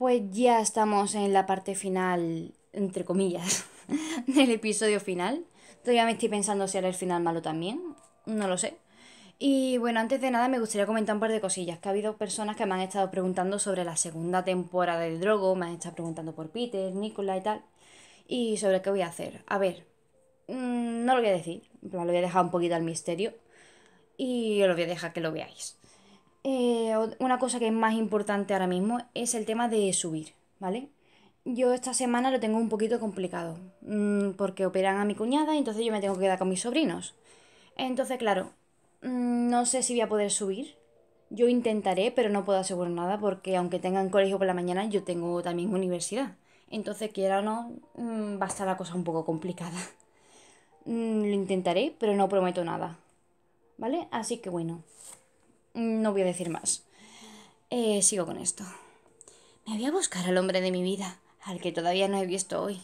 pues ya estamos en la parte final, entre comillas, del episodio final. Todavía me estoy pensando si era el final malo también, no lo sé. Y bueno, antes de nada me gustaría comentar un par de cosillas, que ha habido personas que me han estado preguntando sobre la segunda temporada de Drogo, me han estado preguntando por Peter, Nicola y tal, y sobre qué voy a hacer. A ver, mm, no lo voy a decir, lo voy a dejar un poquito al misterio y os lo voy a dejar que lo veáis. Eh, una cosa que es más importante ahora mismo es el tema de subir, ¿vale? Yo esta semana lo tengo un poquito complicado mm, porque operan a mi cuñada y entonces yo me tengo que quedar con mis sobrinos. Entonces, claro, mm, no sé si voy a poder subir. Yo intentaré, pero no puedo asegurar nada porque aunque tengan colegio por la mañana, yo tengo también universidad. Entonces, quiera o no, mm, va a estar la cosa un poco complicada. lo intentaré, pero no prometo nada. ¿Vale? Así que bueno. Mm, no voy a decir más. Eh, sigo con esto. Me voy a buscar al hombre de mi vida, al que todavía no he visto hoy.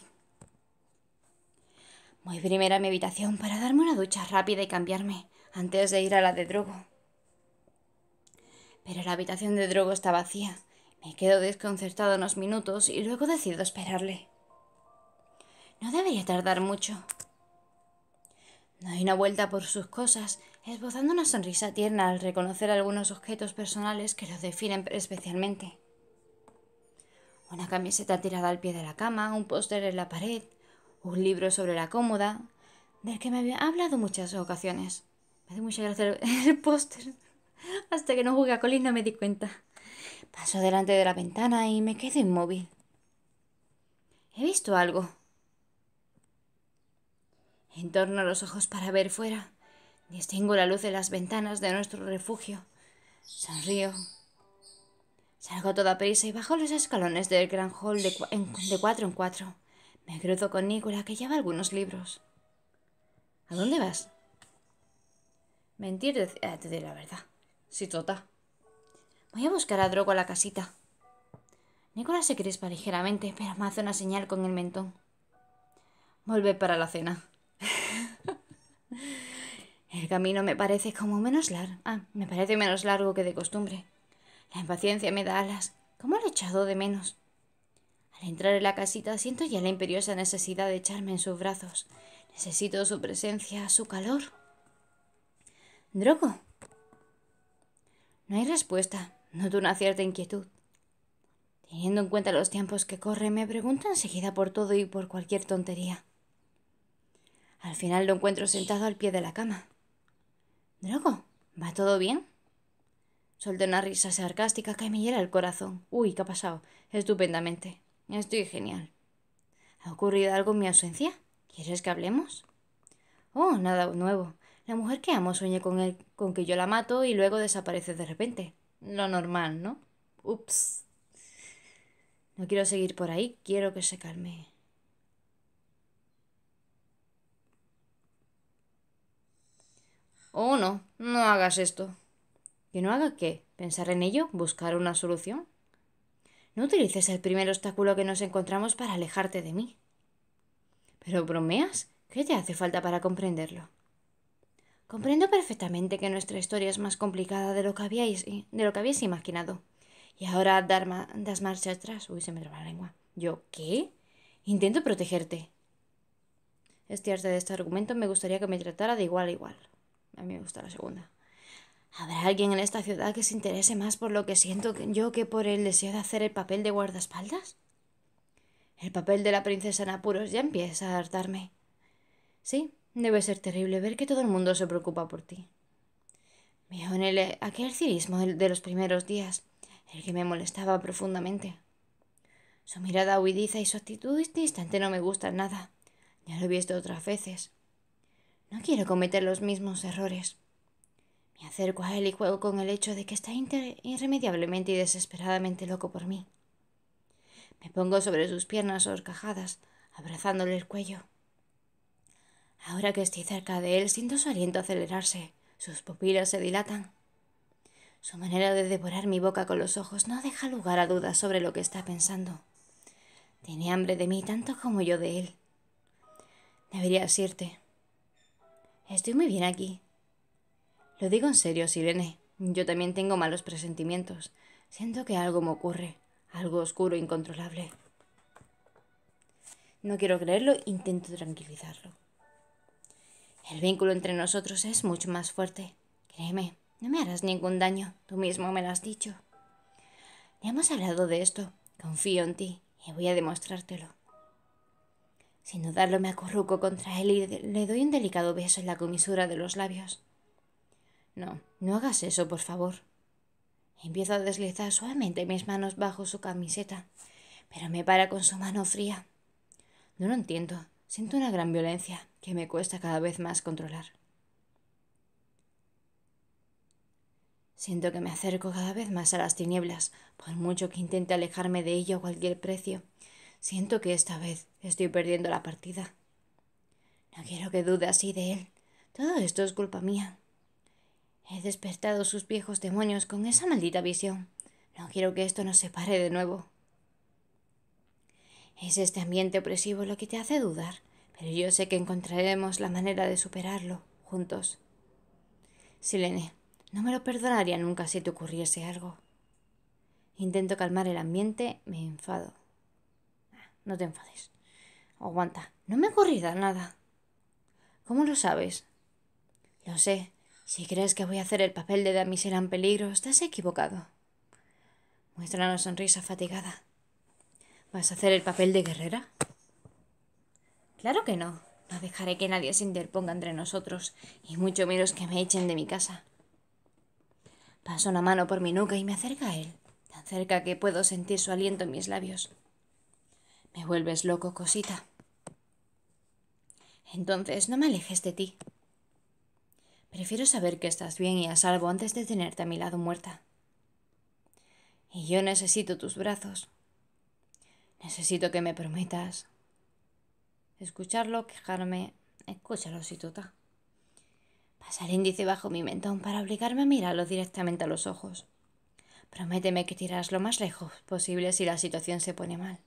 Voy primero a mi habitación para darme una ducha rápida y cambiarme antes de ir a la de Drogo. Pero la habitación de Drogo está vacía. Me quedo desconcertado unos minutos y luego decido esperarle. No debería tardar mucho. hay una vuelta por sus cosas esbozando una sonrisa tierna al reconocer algunos objetos personales que lo definen especialmente. Una camiseta tirada al pie de la cama, un póster en la pared, un libro sobre la cómoda, del que me había hablado muchas ocasiones. Me hace mucha gracia el póster. Hasta que no jugué a colina me di cuenta. Paso delante de la ventana y me quedo inmóvil. He visto algo. en torno a los ojos para ver fuera. Distingo la luz de las ventanas de nuestro refugio. Sonrío. Salgo toda prisa y bajo los escalones del gran hall de, cuatro en cuatro. Me cruzo con Nicola, que lleva algunos libros. ¿A dónde vas? Mentir, de eh, te la verdad. Sí, tota. Voy a buscar a Drogo a la casita. Nicola se crispa ligeramente, pero me hace una señal con el mentón. Vuelve para la cena. El camino me parece como menos largo. Ah, me parece menos largo que de costumbre. La impaciencia me da alas. ¿Cómo lo he echado de menos? Al entrar en la casita siento ya la imperiosa necesidad de echarme en sus brazos. Necesito su presencia, su calor. Drogo. No hay respuesta. Noto una cierta inquietud. Teniendo en cuenta los tiempos que corre, me pregunto enseguida por todo y por cualquier tontería. Al final lo encuentro sentado al pie de la cama. Drogo, ¿va todo bien? Solté una risa sarcástica que me hiela el corazón. Uy, ¿qué ha pasado? Estupendamente. Estoy genial. ¿Ha ocurrido algo en mi ausencia? ¿Quieres que hablemos? Oh, nada nuevo. La mujer que amo sueña con, con que yo la mato y luego desaparece de repente. Lo normal, ¿no? Ups. No quiero seguir por ahí, quiero que se calme. —Oh, no. no hagas esto. ¿Que no haga qué? ¿Pensar en ello? ¿Buscar una solución? No utilices el primer obstáculo que nos encontramos para alejarte de mí. ¿Pero bromeas? ¿Qué te hace falta para comprenderlo? Comprendo perfectamente que nuestra historia es más complicada de lo que habíais, de lo imaginado. Y ahora dar das marcha atrás. Uy, se me traba la lengua. ¿Yo qué? Intento protegerte. Este de este argumento me gustaría que me tratara de igual a igual. A mí me gusta la segunda. ¿Habrá alguien en esta ciudad que se interese más por lo que siento yo que por el deseo de hacer el papel de guardaespaldas? El papel de la princesa en apuros ya empieza a hartarme. Sí, debe ser terrible ver que todo el mundo se preocupa por ti. Me en el, aquel cirismo de los primeros días, el que me molestaba profundamente. Su mirada huidiza y su actitud este instante no me gustan nada. Ya lo he visto otras veces. No quiero cometer los mismos errores. Me acerco a él y juego con el hecho de que está irremediablemente y desesperadamente loco por mí. Me pongo sobre sus piernas horcajadas, abrazándole el cuello. Ahora que estoy cerca de él, siento su aliento acelerarse, sus pupilas se dilatan. Su manera de devorar mi boca con los ojos no deja lugar a dudas sobre lo que está pensando. Tiene hambre de mí tanto como yo de él. Deberías irte, Estoy muy bien aquí. Lo digo en serio, Sirene. Yo también tengo malos presentimientos. Siento que algo me ocurre, algo oscuro e incontrolable. No quiero creerlo, intento tranquilizarlo. El vínculo entre nosotros es mucho más fuerte. Créeme, no me harás ningún daño, tú mismo me lo has dicho. Ya hemos hablado de esto, confío en ti y voy a demostrártelo. Sin dudarlo me acurruco contra él y le doy un delicado beso en la comisura de los labios. No, no hagas eso, por favor. Empiezo a deslizar suavemente mis manos bajo su camiseta, pero me para con su mano fría. No lo entiendo. Siento una gran violencia que me cuesta cada vez más controlar. Siento que me acerco cada vez más a las tinieblas, por mucho que intente alejarme de ello a cualquier precio. Siento que esta vez estoy perdiendo la partida. No quiero que dude así de él. Todo esto es culpa mía. He despertado sus viejos demonios con esa maldita visión. No quiero que esto nos separe de nuevo. Es este ambiente opresivo lo que te hace dudar, pero yo sé que encontraremos la manera de superarlo juntos. Silene, no me lo perdonaría nunca si te ocurriese algo. Intento calmar el ambiente, me enfado no te enfades. Aguanta, no me ocurrirá nada. ¿Cómo lo sabes? Lo sé. Si crees que voy a hacer el papel de damisera en peligro, estás equivocado. Muestra una sonrisa fatigada. ¿Vas a hacer el papel de guerrera? Claro que no. No dejaré que nadie se interponga entre nosotros, y mucho menos que me echen de mi casa. Paso una mano por mi nuca y me acerca a él, tan cerca que puedo sentir su aliento en mis labios. Me vuelves loco, cosita. Entonces no me alejes de ti. Prefiero saber que estás bien y a salvo antes de tenerte a mi lado muerta. Y yo necesito tus brazos. Necesito que me prometas. Escucharlo, quejarme. Escúchalo, si tuta. Pasar índice bajo mi mentón para obligarme a mirarlo directamente a los ojos. Prométeme que tirarás lo más lejos posible si la situación se pone mal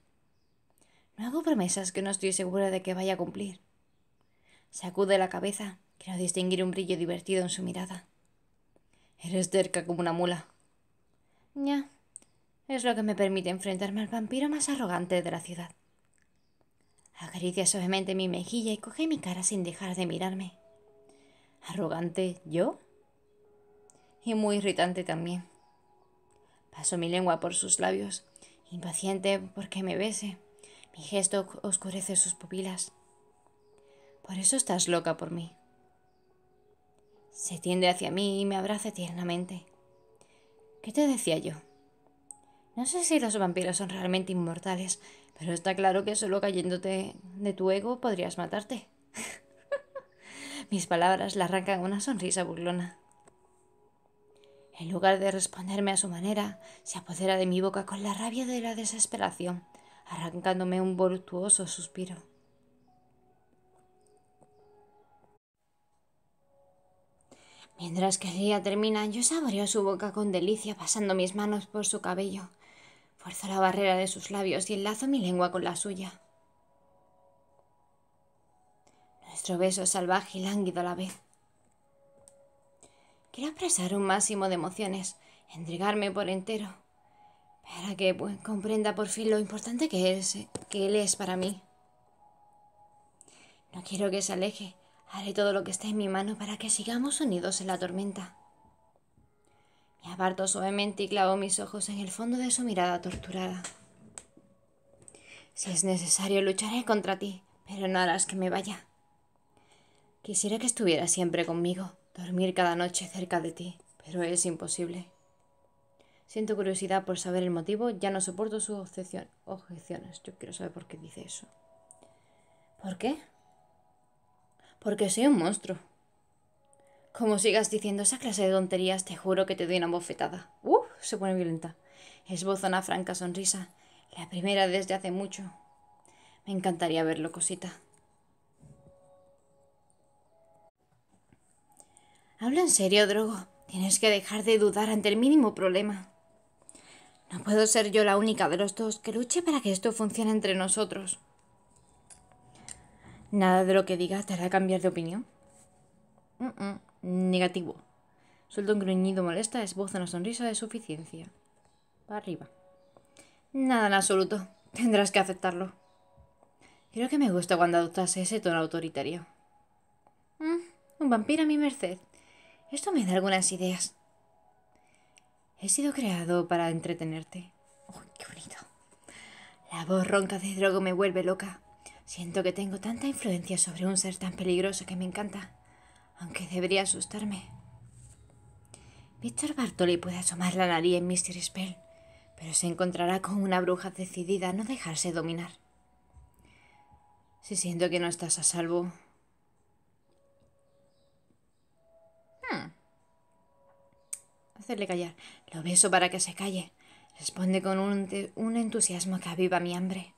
hago promesas que no estoy segura de que vaya a cumplir. Sacude la cabeza. Quiero distinguir un brillo divertido en su mirada. Eres terca como una mula. Ya. Es lo que me permite enfrentarme al vampiro más arrogante de la ciudad. Acaricia suavemente mi mejilla y coge mi cara sin dejar de mirarme. ¿Arrogante yo? Y muy irritante también. Paso mi lengua por sus labios, impaciente porque me bese. Mi gesto oscurece sus pupilas. Por eso estás loca por mí. Se tiende hacia mí y me abraza tiernamente. ¿Qué te decía yo? No sé si los vampiros son realmente inmortales, pero está claro que solo cayéndote de tu ego podrías matarte. Mis palabras le arrancan una sonrisa burlona. En lugar de responderme a su manera, se apodera de mi boca con la rabia de la desesperación arrancándome un voluptuoso suspiro. Mientras que el día termina, yo saboreo su boca con delicia pasando mis manos por su cabello. Fuerzo la barrera de sus labios y enlazo mi lengua con la suya. Nuestro beso salvaje y lánguido a la vez. Quiero expresar un máximo de emociones, entregarme por entero. Para que pues, comprenda por fin lo importante que, que él es para mí. No quiero que se aleje. Haré todo lo que esté en mi mano para que sigamos unidos en la tormenta. Me aparto suavemente y clavo mis ojos en el fondo de su mirada torturada. Si es necesario, lucharé contra ti, pero no harás que me vaya. Quisiera que estuviera siempre conmigo, dormir cada noche cerca de ti, pero es imposible. Siento curiosidad por saber el motivo, ya no soporto sus objeciones. Yo quiero saber por qué dice eso. ¿Por qué? Porque soy un monstruo. Como sigas diciendo esa clase de tonterías, te juro que te doy una bofetada. ¡Uf! Se pone violenta. Esboza una franca sonrisa. La primera desde hace mucho. Me encantaría verlo, cosita. Habla en serio, Drogo. Tienes que dejar de dudar ante el mínimo problema. No puedo ser yo la única de los dos que luche para que esto funcione entre nosotros. Nada de lo que diga te hará cambiar de opinión. Negativo. Suelta un gruñido molesta, esboza una sonrisa de suficiencia. Para arriba. Nada en absoluto. Tendrás que aceptarlo. Creo que me gusta cuando adoptas ese tono autoritario. Mm, un vampiro a mi merced. Esto me da algunas ideas. He sido creado para entretenerte. ¡Uy, qué bonito! La voz ronca de Drogo me vuelve loca. Siento que tengo tanta influencia sobre un ser tan peligroso que me encanta, aunque debería asustarme. Víctor Bartoli puede asomar la nariz en Mister Spell, pero se encontrará con una bruja decidida a no dejarse dominar. Si siento que no estás a salvo... Hmm. Hacerle callar. Lo beso para que se calle. Responde con un, entusiasmo que aviva mi hambre.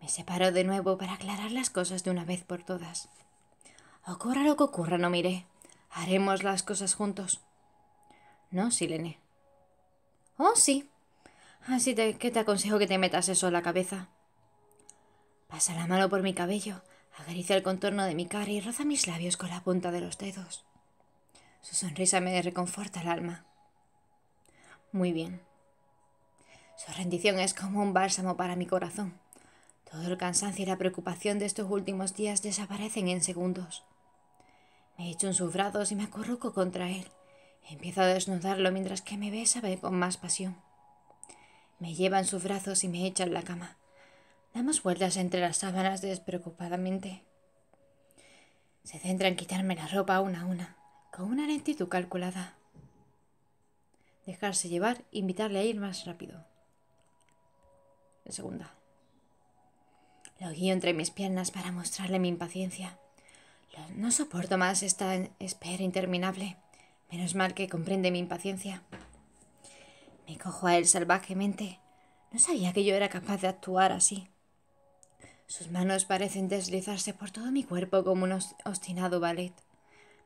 Me separo de nuevo para aclarar las cosas de una vez por todas. Ocurra lo que ocurra, no miré. Haremos las cosas juntos. No, Silene. Oh, sí. Así que te aconsejo que te metas eso en la cabeza. Pasa la mano por mi cabello, agariza el contorno de mi cara y roza mis labios con la punta de los dedos. Su sonrisa me reconforta el alma muy bien. Su rendición es como un bálsamo para mi corazón. Todo el cansancio y la preocupación de estos últimos días desaparecen en segundos. Me echo en sus brazos y me acurruco contra él. Empiezo a desnudarlo mientras que me besa con más pasión. Me lleva en sus brazos y me echa en la cama. Damos vueltas entre las sábanas despreocupadamente. Se centra en quitarme la ropa una a una, con una lentitud calculada dejarse llevar, invitarle a ir más rápido. En segunda. Lo guío entre mis piernas para mostrarle mi impaciencia. No soporto más esta espera interminable. Menos mal que comprende mi impaciencia. Me cojo a él salvajemente. No sabía que yo era capaz de actuar así. Sus manos parecen deslizarse por todo mi cuerpo como un obstinado ballet.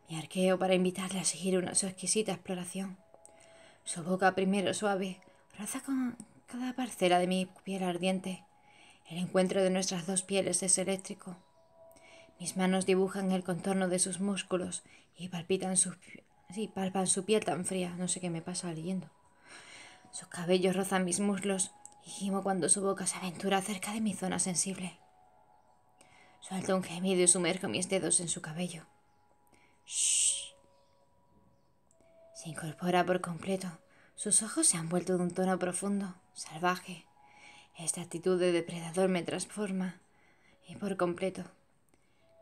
Me arqueo para invitarle a seguir una, su exquisita exploración. Su boca primero suave, roza con cada parcela de mi piel ardiente. El encuentro de nuestras dos pieles es eléctrico. Mis manos dibujan el contorno de sus músculos y palpitan palpan su piel tan fría. No sé qué me pasa leyendo. Sus cabellos rozan mis muslos y gimo cuando su boca se aventura cerca de mi zona sensible. Suelto un gemido y sumerjo mis dedos en su cabello incorpora por completo. Sus ojos se han vuelto de un tono profundo, salvaje. Esta actitud de depredador me transforma. Y por completo.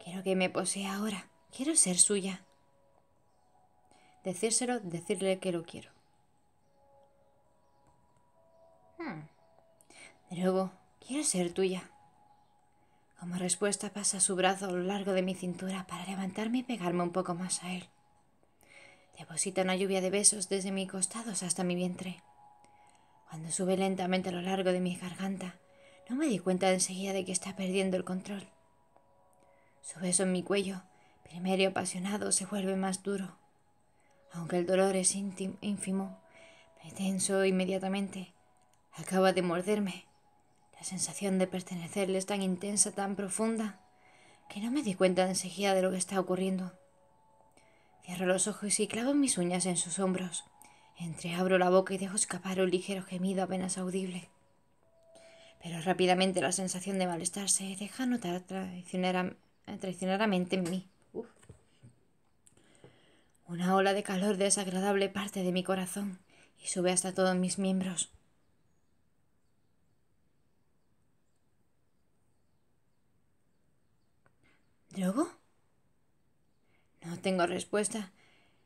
Quiero que me posea ahora. Quiero ser suya. Decírselo, decirle que lo quiero. Hmm. De nuevo, quiero ser tuya. Como respuesta pasa su brazo a lo largo de mi cintura para levantarme y pegarme un poco más a él. Deposita una lluvia de besos desde mis costados hasta mi vientre. Cuando sube lentamente a lo largo de mi garganta, no me di cuenta enseguida de que está perdiendo el control. Su beso en mi cuello, primero y apasionado, se vuelve más duro. Aunque el dolor es ínfimo, me tenso inmediatamente. Acaba de morderme. La sensación de pertenecerle es tan intensa, tan profunda, que no me di cuenta enseguida de lo que está ocurriendo. Cierro los ojos y clavo mis uñas en sus hombros. Entreabro la boca y dejo escapar un ligero gemido apenas audible. Pero rápidamente la sensación de malestar se deja notar traicionera, traicioneramente en mí. Una ola de calor desagradable parte de mi corazón y sube hasta todos mis miembros. ¿Drogo? No tengo respuesta.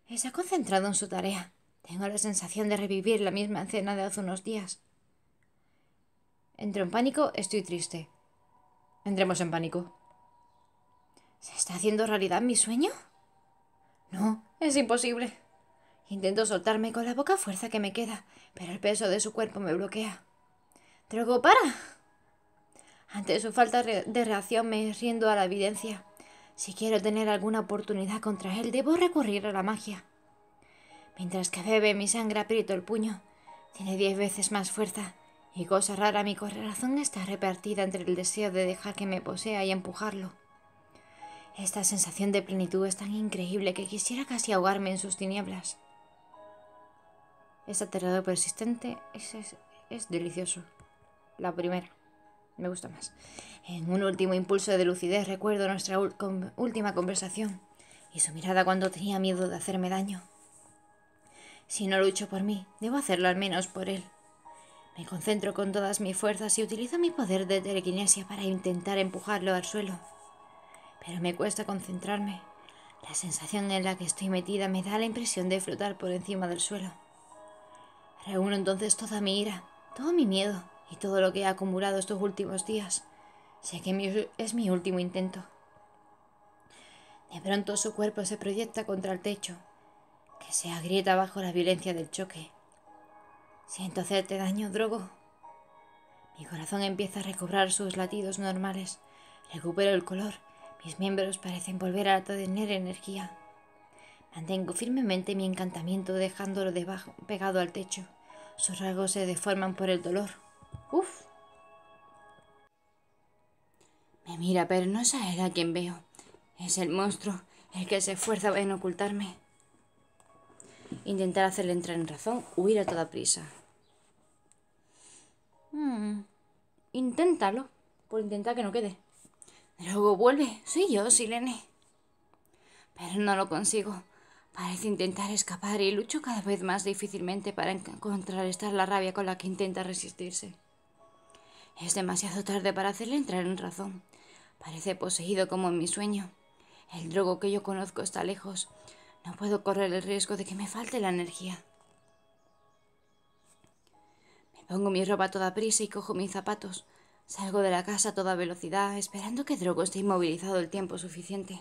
Está concentrado en su tarea. Tengo la sensación de revivir la misma escena de hace unos días. Entro en pánico, estoy triste. Entremos en pánico. ¿Se está haciendo realidad mi sueño? No, es imposible. Intento soltarme con la poca fuerza que me queda, pero el peso de su cuerpo me bloquea. Drogo, para. Ante su falta de reacción me rindo a la evidencia. Si quiero tener alguna oportunidad contra él, debo recurrir a la magia. Mientras que bebe mi sangre aprieto el puño. Tiene diez veces más fuerza. Y cosa rara, mi corazón está repartida entre el deseo de dejar que me posea y empujarlo. Esta sensación de plenitud es tan increíble que quisiera casi ahogarme en sus tinieblas. Es aterrador persistente, es delicioso. La primera me gusta más. En un último impulso de lucidez recuerdo nuestra última conversación y su mirada cuando tenía miedo de hacerme daño. Si no lucho por mí, debo hacerlo al menos por él. Me concentro con todas mis fuerzas y utilizo mi poder de telequinesia para intentar empujarlo al suelo. Pero me cuesta concentrarme. La sensación en la que estoy metida me da la impresión de flotar por encima del suelo. Reúno entonces toda mi ira, todo mi miedo, y todo lo que he acumulado estos últimos días. Sé que es mi último intento. De pronto su cuerpo se proyecta contra el techo, que se agrieta bajo la violencia del choque. Siento hacerte daño, Drogo. Mi corazón empieza a recobrar sus latidos normales. Recupero el color. Mis miembros parecen volver a tener energía. Mantengo firmemente mi encantamiento dejándolo pegado al techo. Sus rasgos se deforman por el dolor. Uf. Me mira, pero no sabe a quien veo. Es el monstruo, el que se esfuerza en ocultarme. Intentar hacerle entrar en razón, huir a toda prisa. Hmm. Inténtalo, por intentar que no quede. Luego vuelve, soy yo, Silene. Pero no lo consigo. Parece intentar escapar y lucho cada vez más difícilmente para contrarrestar la rabia con la que intenta resistirse. Es demasiado tarde para hacerle entrar en razón. Parece poseído como en mi sueño. El drogo que yo conozco está lejos. No puedo correr el riesgo de que me falte la energía. Me pongo mi ropa toda prisa y cojo mis zapatos. Salgo de la casa a toda velocidad, esperando que Drogo esté inmovilizado el tiempo suficiente.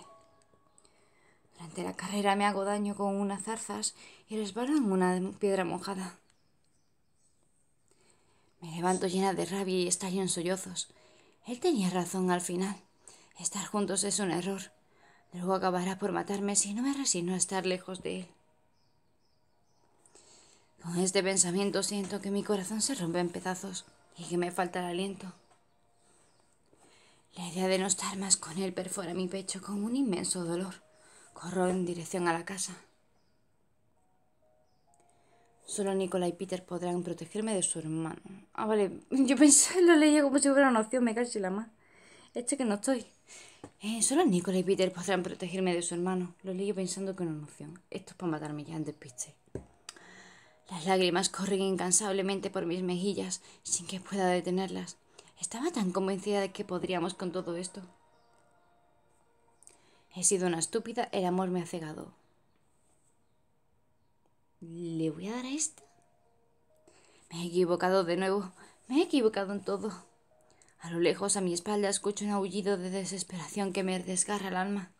Durante la carrera me hago daño con unas zarzas y resbalo en una piedra mojada. Me levanto llena de rabia y estallo en sollozos. Él tenía razón al final. Estar juntos es un error. Luego acabará por matarme si no me resigno a estar lejos de él. Con este pensamiento siento que mi corazón se rompe en pedazos y que me falta el aliento. La idea de no estar más con él perfora mi pecho con un inmenso dolor. Corro en dirección a la casa. Solo Nicola y Peter podrán protegerme de su hermano. Ah, vale. Yo pensé, lo leía como si fuera una opción, me casi la más. es este que no estoy. Eh, solo Nicola y Peter podrán protegerme de su hermano. Lo leí pensando que era una opción. Esto es para matarme ya antes, Las lágrimas corren incansablemente por mis mejillas sin que pueda detenerlas. Estaba tan convencida de que podríamos con todo esto. He sido una estúpida, el amor me ha cegado. ¿Le voy a dar a esta? Me he equivocado de nuevo. Me he equivocado en todo. A lo lejos, a mi espalda, escucho un aullido de desesperación que me desgarra el alma.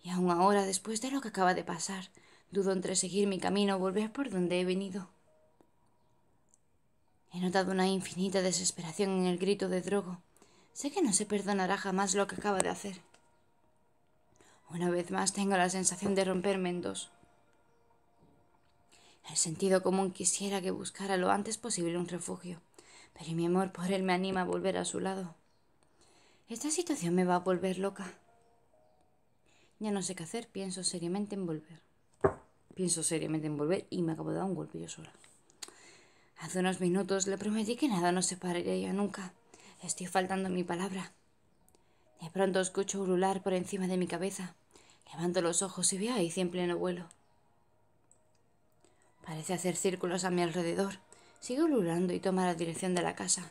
Y aún ahora, después de lo que acaba de pasar, dudo entre seguir mi camino o volver por donde he venido. He notado una infinita desesperación en el grito de Drogo. Sé que no se perdonará jamás lo que acaba de hacer. Una vez más tengo la sensación de romperme en dos. El sentido común quisiera que buscara lo antes posible un refugio, pero mi amor por él me anima a volver a su lado. Esta situación me va a volver loca. Ya no sé qué hacer, pienso seriamente en volver. Pienso seriamente en volver y me acabo de dar un golpe yo sola. Hace unos minutos le prometí que nada nos separaría nunca. Estoy faltando mi palabra. De pronto escucho ulular por encima de mi cabeza. Levanto los ojos y veo ahí siempre en pleno vuelo. Parece hacer círculos a mi alrededor. Sigo ululando y toma la dirección de la casa.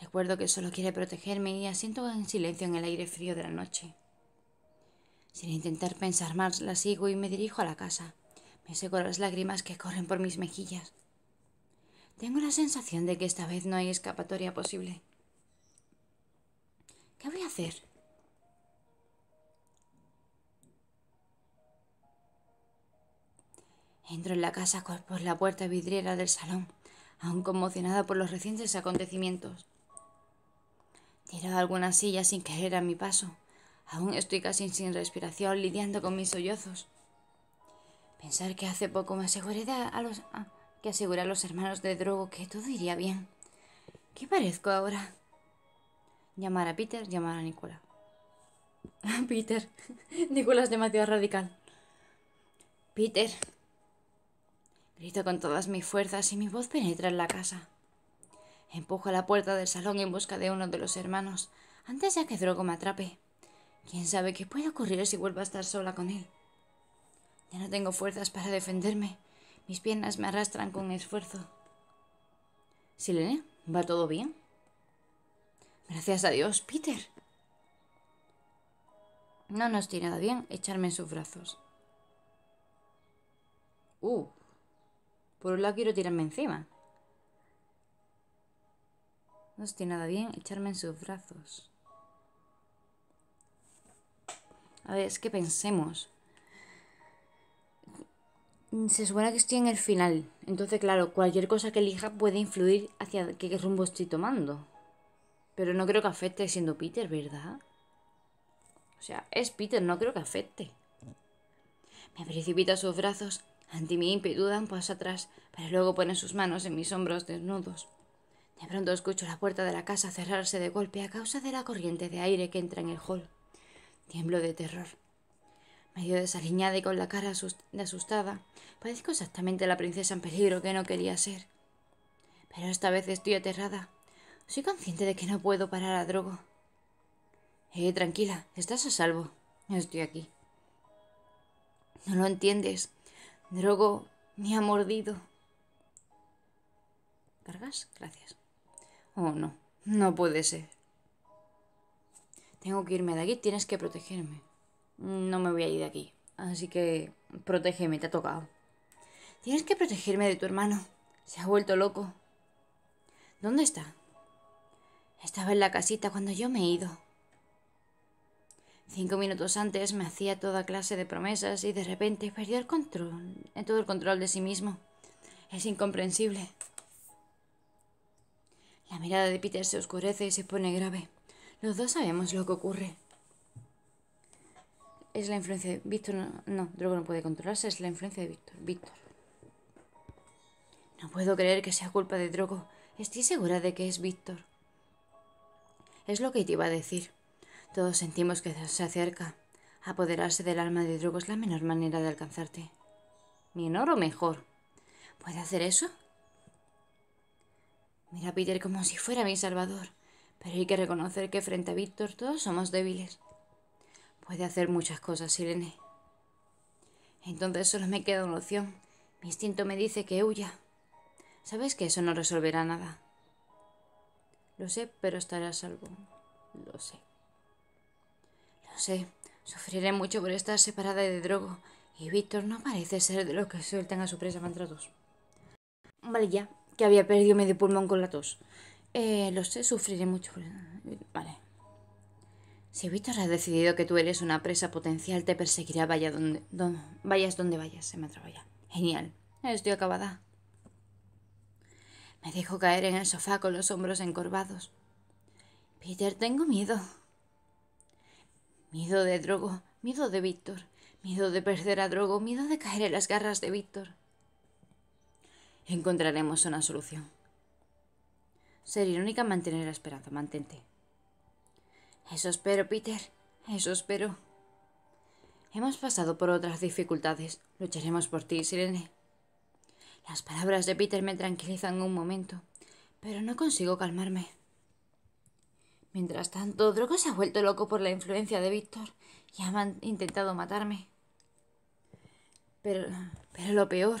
Recuerdo que solo quiere protegerme y asiento en silencio en el aire frío de la noche. Sin intentar pensar más, la sigo y me dirijo a la casa. Me seco las lágrimas que corren por mis mejillas. Tengo la sensación de que esta vez no hay escapatoria posible. ¿Qué voy a hacer? Entro en la casa por la puerta vidriera del salón, aún conmocionada por los recientes acontecimientos. Tiro algunas sillas sin querer a mi paso. Aún estoy casi sin respiración, lidiando con mis sollozos. Pensar que hace poco me aseguré a los, ah, que aseguré a los hermanos de Drogo que todo iría bien. ¿Qué parezco ahora? Llamar a Peter, llamar a Nicola. Peter. Nicola es demasiado radical. Peter, Grito con todas mis fuerzas y mi voz penetra en la casa. Empujo a la puerta del salón en busca de uno de los hermanos, antes ya que Drogo me atrape. ¿Quién sabe qué puede ocurrir si vuelvo a estar sola con él? Ya no tengo fuerzas para defenderme. Mis piernas me arrastran con esfuerzo. Silene, ¿va todo bien? Gracias a Dios, Peter. No nos nada bien echarme en sus brazos. Uh, por un lado quiero tirarme encima. No estoy nada bien echarme en sus brazos. A ver, es que pensemos. Se supone que estoy en el final. Entonces, claro, cualquier cosa que elija puede influir hacia qué rumbo estoy tomando. Pero no creo que afecte siendo Peter, ¿verdad? O sea, es Peter, no creo que afecte. Me precipito a sus brazos ante mi ímpetu dan paso atrás para luego poner sus manos en mis hombros desnudos. De pronto escucho la puerta de la casa cerrarse de golpe a causa de la corriente de aire que entra en el hall. Tiemblo de terror. Medio desaliñada y con la cara asustada, parezco exactamente la princesa en peligro que no quería ser. Pero esta vez estoy aterrada. Soy consciente de que no puedo parar a Drogo. Eh, tranquila, estás a salvo. Estoy aquí. No lo entiendes. Drogo me ha mordido. ¿Cargas? Gracias. Oh, no. No puede ser. Tengo que irme de aquí. Tienes que protegerme. No me voy a ir de aquí. Así que protégeme. Te ha tocado. Tienes que protegerme de tu hermano. Se ha vuelto loco. ¿Dónde está? Estaba en la casita cuando yo me he ido. Cinco minutos antes me hacía toda clase de promesas y de repente perdió el control, eh, todo el control de sí mismo. Es incomprensible. La mirada de Peter se oscurece y se pone grave. Los dos sabemos lo que ocurre. Es la influencia de Víctor. No, Drogo no puede controlarse, es la influencia de Víctor. Víctor. No puedo creer que sea culpa de Drogo. Estoy segura de que es Víctor. Es lo que te iba a decir. Todos sentimos que se acerca. Apoderarse del alma de Drogo es la menor manera de alcanzarte. ¿Menor o mejor? ¿Puede hacer eso? Mira a Peter como si fuera mi salvador, pero hay que reconocer que frente a Víctor todos somos débiles. Puede hacer muchas cosas, Sirene. Entonces solo me queda una opción. Mi instinto me dice que huya. Sabes que eso no resolverá nada. Lo sé, pero estarás salvo. Lo sé sé, sufriré mucho por estar separada de Drogo. Y Víctor no parece ser de los que suelten a su presa dos. Vale, ya, que había perdido medio pulmón con la tos. Eh, lo sé, sufriré mucho. Vale. Si Víctor ha decidido que tú eres una presa potencial, te perseguirá vaya donde, vayas donde vayas, se me atraba ya. Genial, estoy acabada. Me dejó caer en el sofá con los hombros encorvados. Peter, tengo miedo. Miedo de Drogo, miedo de Víctor, miedo de perder a Drogo, miedo de caer en las garras de Víctor. Encontraremos una solución. Ser irónica, mantener la esperanza, mantente. Eso espero, Peter, eso espero. Hemos pasado por otras dificultades. Lucharemos por ti, Sirene. Las palabras de Peter me tranquilizan un momento, pero no consigo calmarme. Mientras tanto, Drogo se ha vuelto loco por la influencia de Víctor y ha intentado matarme. Pero, pero lo peor,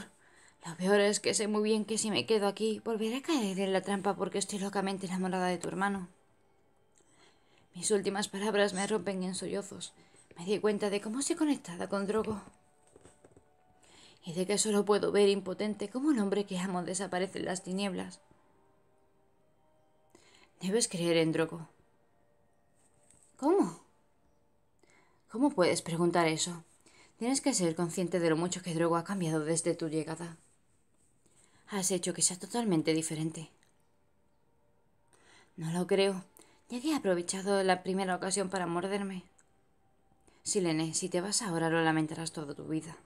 lo peor es que sé muy bien que si me quedo aquí, volveré a caer en la trampa porque estoy locamente enamorada de tu hermano. Mis últimas palabras me rompen en sollozos. Me di cuenta de cómo estoy conectada con Drogo. Y de que solo puedo ver impotente cómo un hombre que amo desaparece en las tinieblas. Debes creer en Drogo. ¿Cómo? ¿Cómo puedes preguntar eso? Tienes que ser consciente de lo mucho que Drogo ha cambiado desde tu llegada. Has hecho que sea totalmente diferente. No lo creo, ya que he aprovechado la primera ocasión para morderme. Silene, si te vas ahora lo lamentarás toda tu vida.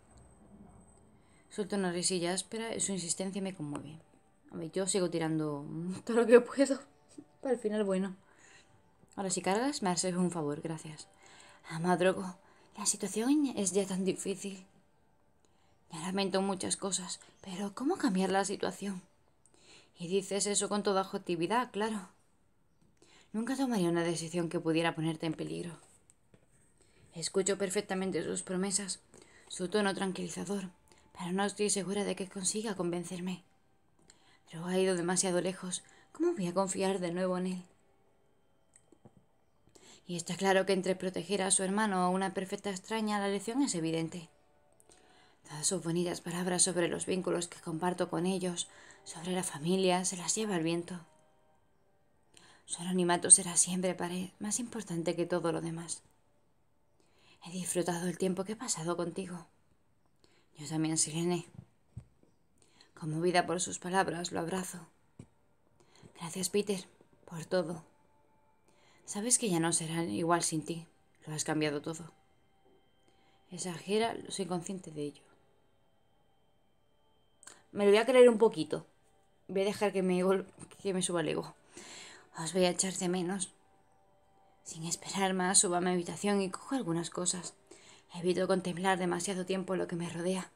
Suelto una risilla áspera y su insistencia me conmueve. yo sigo tirando todo lo que puedo. Para el final, bueno. Ahora, si cargas, me haces un favor, gracias. Amadrogo, la situación es ya tan difícil. Ya lamento muchas cosas, pero ¿cómo cambiar la situación? Y dices eso con toda objetividad, claro. Nunca tomaría una decisión que pudiera ponerte en peligro. Escucho perfectamente sus promesas, su tono tranquilizador, pero no estoy segura de que consiga convencerme. Pero ha ido demasiado lejos. ¿Cómo voy a confiar de nuevo en él? Y está claro que entre proteger a su hermano o una perfecta extraña la lección es evidente. Todas sus bonitas palabras sobre los vínculos que comparto con ellos, sobre la familia, se las lleva el viento. Su anonimato será siempre para más importante que todo lo demás. He disfrutado el tiempo que he pasado contigo. Yo también, Sirene. Conmovida por sus palabras, lo abrazo. Gracias, Peter, por todo. Sabes que ya no serán igual sin ti. Lo has cambiado todo. Exagera, soy consciente de ello. Me lo voy a creer un poquito. Voy a dejar que me, que me suba el ego. Os voy a echar de menos. Sin esperar más, subo a mi habitación y cojo algunas cosas. Evito contemplar demasiado tiempo lo que me rodea.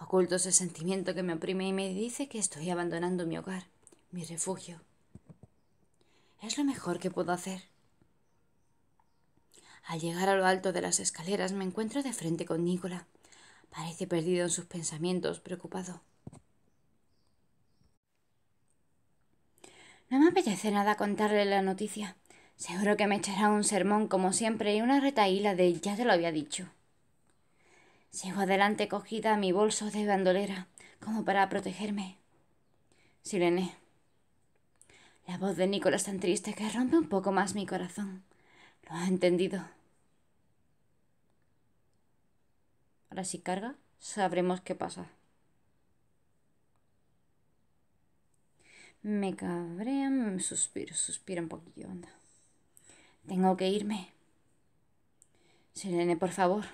Oculto ese sentimiento que me oprime y me dice que estoy abandonando mi hogar, mi refugio. Es lo mejor que puedo hacer. Al llegar a lo alto de las escaleras me encuentro de frente con Nicola. Parece perdido en sus pensamientos, preocupado. No me apetece nada contarle la noticia. Seguro que me echará un sermón como siempre y una retaíla de ya te lo había dicho. Sigo adelante cogida a mi bolso de bandolera, como para protegerme. Sirene. La voz de Nicolás tan triste que rompe un poco más mi corazón. Lo ha entendido. Ahora si carga, sabremos qué pasa. Me cabrean, suspiro, suspiro un poquillo, anda. Tengo que irme. Selene, por favor.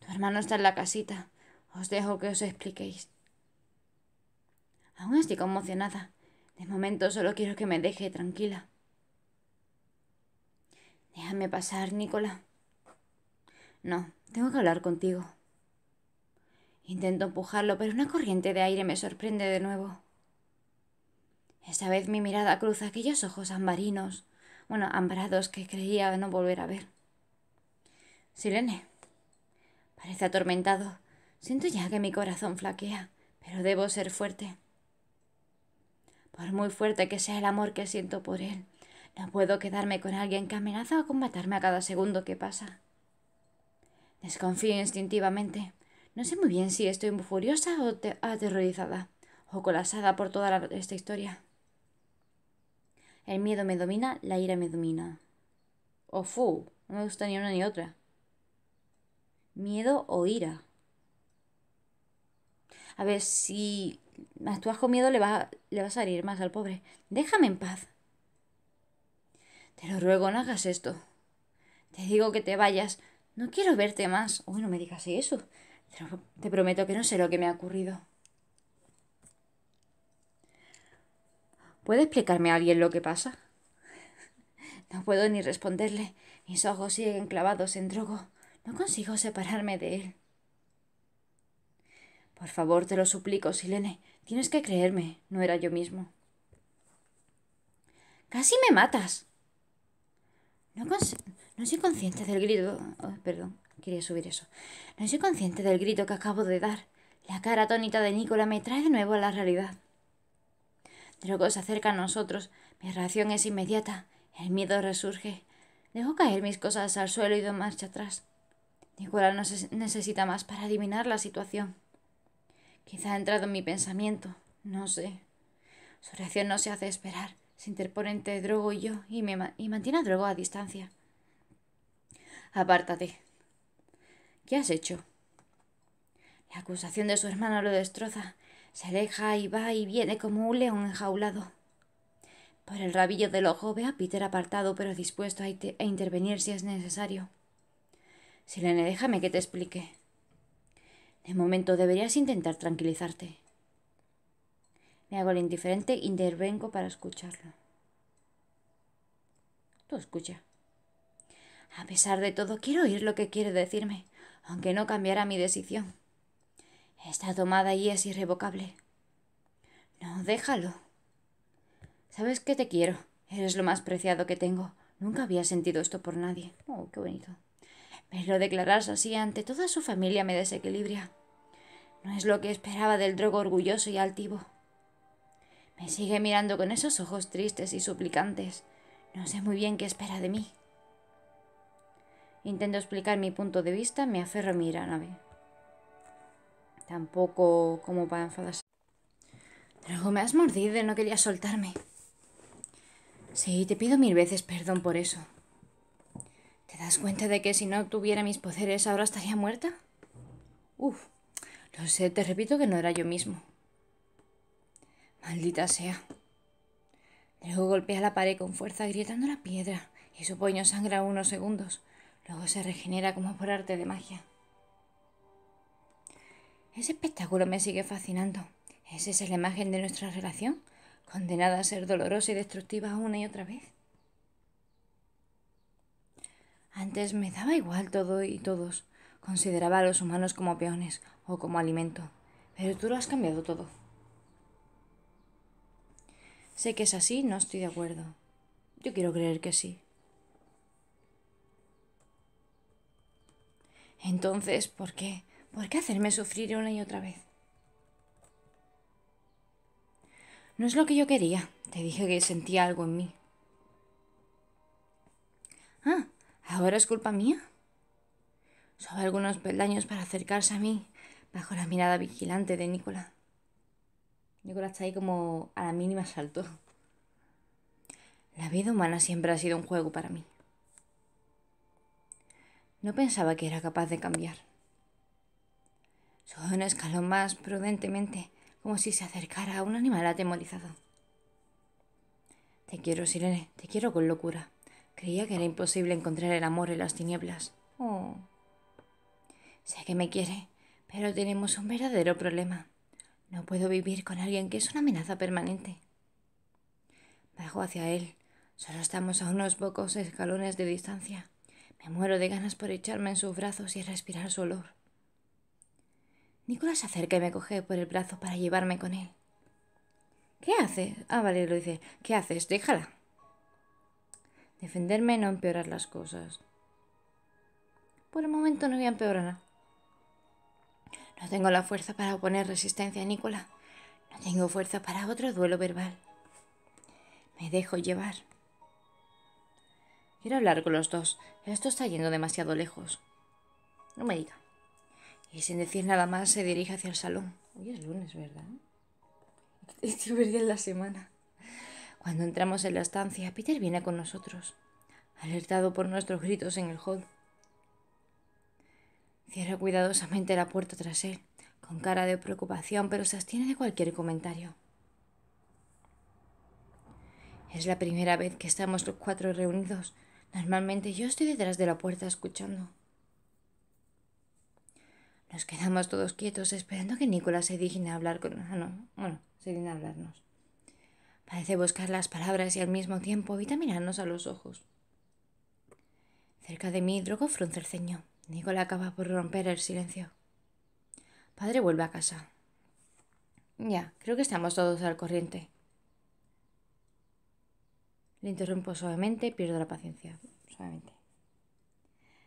Tu hermano está en la casita. Os dejo que os expliquéis. Aún estoy conmocionada. De momento solo quiero que me deje tranquila. Déjame pasar, Nicola. No, tengo que hablar contigo. Intento empujarlo, pero una corriente de aire me sorprende de nuevo. Esta vez mi mirada cruza aquellos ojos ambarinos, bueno, ambrados que creía no volver a ver. Silene. Parece atormentado, Siento ya que mi corazón flaquea, pero debo ser fuerte. Por muy fuerte que sea el amor que siento por él, no puedo quedarme con alguien que amenaza con matarme a cada segundo que pasa. Desconfío instintivamente. No sé muy bien si estoy furiosa o aterrorizada, o colasada por toda esta historia. El miedo me domina, la ira me domina. O oh, fu, no me gusta ni una ni otra. Miedo o ira. A ver, si actúas con miedo le va a, le más al pobre. Déjame en paz. Te lo ruego, no hagas esto. Te digo que te vayas. No quiero verte más. Uy, no me digas eso. te prometo que no sé lo que me ha ocurrido. ¿Puede explicarme a alguien lo que pasa? No puedo ni responderle. Mis ojos siguen clavados en Drogo. No consigo separarme de él. Por favor, te lo suplico, Silene. Tienes que creerme. No era yo mismo. Casi me matas. No, soy consciente del grito... Oh, perdón, quería subir eso. No soy consciente del grito que acabo de dar. La cara atónita de Nicola me trae de nuevo a la realidad. Drogo se acerca a nosotros. Mi reacción es inmediata. El miedo resurge. Dejo caer mis cosas al suelo y doy marcha atrás. Nicola no necesita más para adivinar la situación. Quizá ha entrado en mi pensamiento, no sé. Su reacción no se hace esperar. Se interpone entre Drogo y yo y, me, mantiene a Drogo a distancia. Apártate. ¿Qué has hecho? La acusación de su hermano lo destroza. Se aleja y va y viene como un león enjaulado. Por el rabillo del ojo ve a Peter apartado pero dispuesto a, a intervenir si es necesario. Silene, déjame que te explique. De momento deberías intentar tranquilizarte. Me hago el indiferente, intervengo para escucharlo. Tú escucha. A pesar de todo, quiero oír lo que quiere decirme, aunque no cambiará mi decisión. Está tomada y es irrevocable. No, déjalo. Sabes que te quiero. Eres lo más preciado que tengo. Nunca había sentido esto por nadie. Oh, qué bonito. Pero declararse así ante toda su familia me desequilibra. No es lo que esperaba del drogo orgulloso y altivo. Me sigue mirando con esos ojos tristes y suplicantes. No sé muy bien qué espera de mí. Intento explicar mi punto de vista, me aferro a mi nave. Tampoco como para enfadarse. Drogo, me has mordido no quería soltarme. Sí, te pido mil veces perdón por eso. ¿Te das cuenta de que si no tuviera mis poderes ahora estaría muerta? Uf, lo sé, te repito que no era yo mismo. Maldita sea. Luego golpea la pared con fuerza, agrietando la piedra, y su puño sangra unos segundos. Luego se regenera como por arte de magia. Ese espectáculo me sigue fascinando. ¿Esa ¿Es la imagen de nuestra relación? Condenada a ser dolorosa y destructiva una y otra vez. Antes me daba igual todo y todos. Consideraba a los humanos como peones o como alimento. Pero tú lo has cambiado todo. Sé que es así, no estoy de acuerdo. Yo quiero creer que sí. Entonces, ¿por qué? ¿Por qué hacerme sufrir una y otra vez? No es lo que yo quería. Te dije que sentía algo en mí. Ah, ¿Ahora es culpa mía? Sube algunos peldaños para acercarse a mí, bajo la mirada vigilante de Nicola. Nicola está ahí como a la mínima salto. La vida humana siempre ha sido un juego para mí. No pensaba que era capaz de cambiar. Sube un escalón más prudentemente, como si se acercara a un animal atemorizado. Te quiero, Sirene, te quiero con locura. Creía que era imposible encontrar el amor en las tinieblas. Oh. Sé que me quiere, pero tenemos un verdadero problema. No puedo vivir con alguien que es una amenaza permanente. Bajo hacia él. Solo estamos a unos pocos escalones de distancia. Me muero de ganas por echarme en sus brazos y respirar su olor. Nicolás se acerca y me coge por el brazo para llevarme con él. ¿Qué haces? Ah, vale, lo dice. ¿Qué haces? Déjala defenderme y no empeorar las cosas. Por el momento no voy a empeorar. nada. No tengo la fuerza para oponer resistencia a Nicola. No tengo fuerza para otro duelo verbal. Me dejo llevar. Quiero hablar con los dos. Esto está yendo demasiado lejos. No me diga. Y sin decir nada más se dirige hacia el salón. Hoy es lunes, ¿verdad? Estoy día de la semana. Cuando entramos en la estancia, Peter viene con nosotros, alertado por nuestros gritos en el hall. Cierra cuidadosamente la puerta tras él, con cara de preocupación, pero se abstiene de cualquier comentario. Es la primera vez que estamos los cuatro reunidos. Normalmente yo estoy detrás de la puerta escuchando. Nos quedamos todos quietos esperando que Nicolás se digne hablar con... Ah, no, bueno, se digne a hablarnos. Parece buscar las palabras y al mismo tiempo evita mirarnos a los ojos. Cerca de mí, Drogo frunce el ceño. Nicola acaba por romper el silencio. Padre vuelve a casa. Ya, creo que estamos todos al corriente. Le interrumpo suavemente, pierdo la paciencia. Suavemente.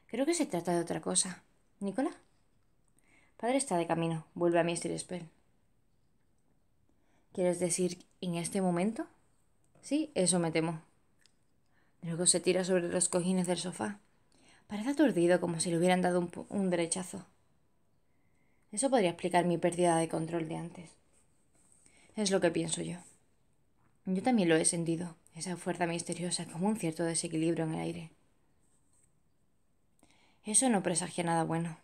Creo que se trata de otra cosa. ¿Nicola? Padre está de camino. Vuelve a mi Spell. ¿Quieres decir en este momento? Sí, eso me temo. Luego se tira sobre los cojines del sofá. Parece aturdido como si le hubieran dado un, un derechazo. Eso podría explicar mi pérdida de control de antes. Es lo que pienso yo. Yo también lo he sentido, esa fuerza misteriosa como un cierto desequilibrio en el aire. Eso no presagia nada bueno.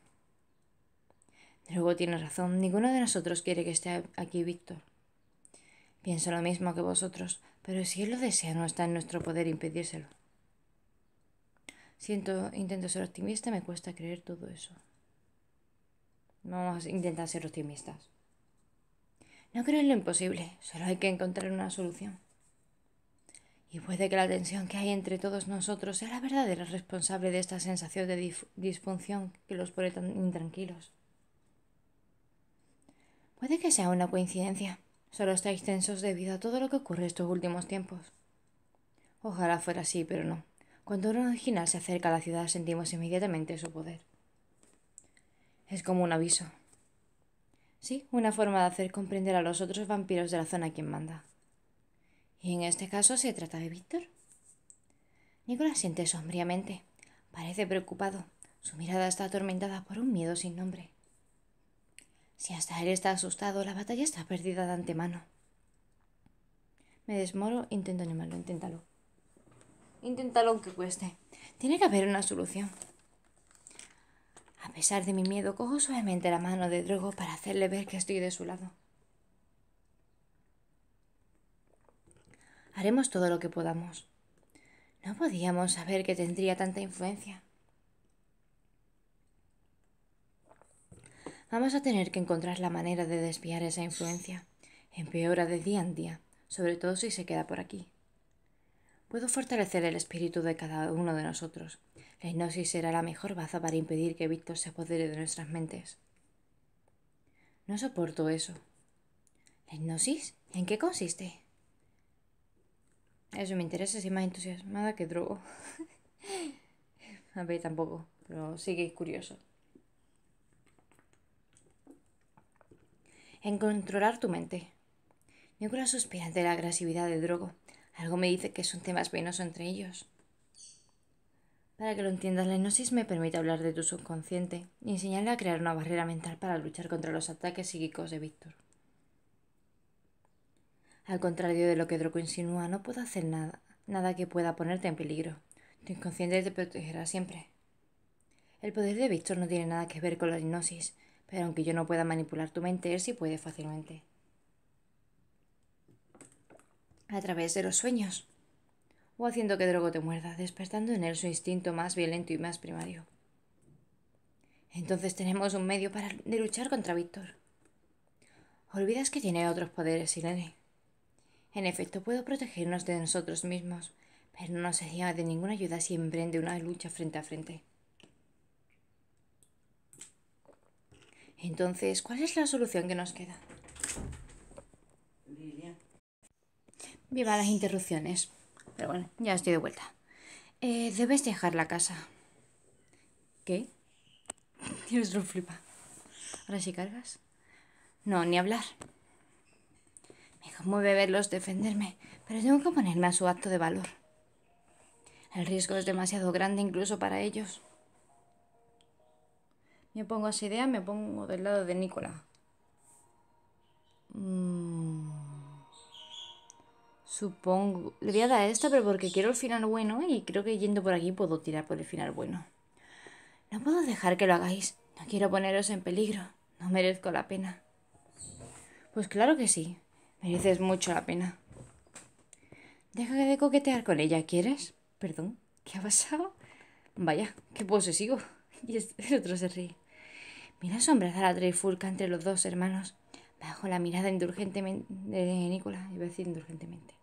Luego tiene razón, ninguno de nosotros quiere que esté aquí Víctor. Pienso lo mismo que vosotros, pero si Él lo desea no está en nuestro poder impedírselo. Siento, intento ser optimista, me cuesta creer todo eso. Vamos a intentar ser optimistas. No creo en lo imposible, solo hay que encontrar una solución. Y puede que la tensión que hay entre todos nosotros sea la verdadera responsable de esta sensación de disfunción que los pone tan intranquilos. Puede que sea una coincidencia, Solo estáis tensos debido a todo lo que ocurre estos últimos tiempos. Ojalá fuera así, pero no. Cuando un original se acerca a la ciudad sentimos inmediatamente su poder. Es como un aviso. Sí, una forma de hacer comprender a los otros vampiros de la zona quien manda. ¿Y en este caso se trata de Víctor? Nicolás siente sombríamente. Parece preocupado. Su mirada está atormentada por un miedo sin nombre. Si hasta él está asustado, la batalla está perdida de antemano. Me desmoro, intento animarlo, inténtalo. Inténtalo aunque cueste. Tiene que haber una solución. A pesar de mi miedo, cojo suavemente la mano de Drogo para hacerle ver que estoy de su lado. Haremos todo lo que podamos. No podíamos saber que tendría tanta influencia. Vamos a tener que encontrar la manera de desviar esa influencia. Empeora de día en día, sobre todo si se queda por aquí. Puedo fortalecer el espíritu de cada uno de nosotros. La hipnosis será la mejor baza para impedir que Víctor se apodere de nuestras mentes. No soporto eso. ¿La hipnosis? ¿En qué consiste? Eso me interesa, soy más entusiasmada que drogo. A ver, tampoco, pero sí que es curioso. Encontrar controlar tu mente. Nicolás suspira de la agresividad de Drogo. Algo me dice que es un tema penoso entre ellos. Para que lo entiendas, la hipnosis me permite hablar de tu subconsciente y enseñarle a crear una barrera mental para luchar contra los ataques psíquicos de Víctor. Al contrario de lo que Drogo insinúa, no puedo hacer nada, nada que pueda ponerte en peligro. Tu inconsciente te protegerá siempre. El poder de Víctor no tiene nada que ver con la hipnosis, pero aunque yo no pueda manipular tu mente, él sí puede fácilmente. A través de los sueños. O haciendo que Drogo te muerda, despertando en él su instinto más violento y más primario. Entonces tenemos un medio para de luchar contra Víctor. Olvidas que tiene otros poderes, Irene. En efecto, puedo protegernos de nosotros mismos, pero no sería de ninguna ayuda si emprende una lucha frente a frente. Entonces, ¿cuál es la solución que nos queda? Viva las interrupciones. Pero bueno, ya estoy de vuelta. Eh, debes dejar la casa. ¿Qué? Tienes un flipa. Ahora sí cargas. No, ni hablar. Me conmueve verlos defenderme, pero tengo que ponerme a su acto de valor. El riesgo es demasiado grande incluso para ellos me pongo a esa idea, me pongo del lado de Nicola. Mm. Supongo... Le voy a dar esta, pero porque quiero el final bueno y creo que yendo por aquí puedo tirar por el final bueno. No puedo dejar que lo hagáis. No quiero poneros en peligro. No merezco la pena. Pues claro que sí. Mereces mucho la pena. Deja de coquetear con ella, ¿quieres? Perdón, ¿qué ha pasado? Vaya, qué posesivo. Y el este otro se ríe. Mira asombrada a la trifulca entre los dos hermanos, bajo la mirada indulgentemente de Nicola iba a decir indulgentemente.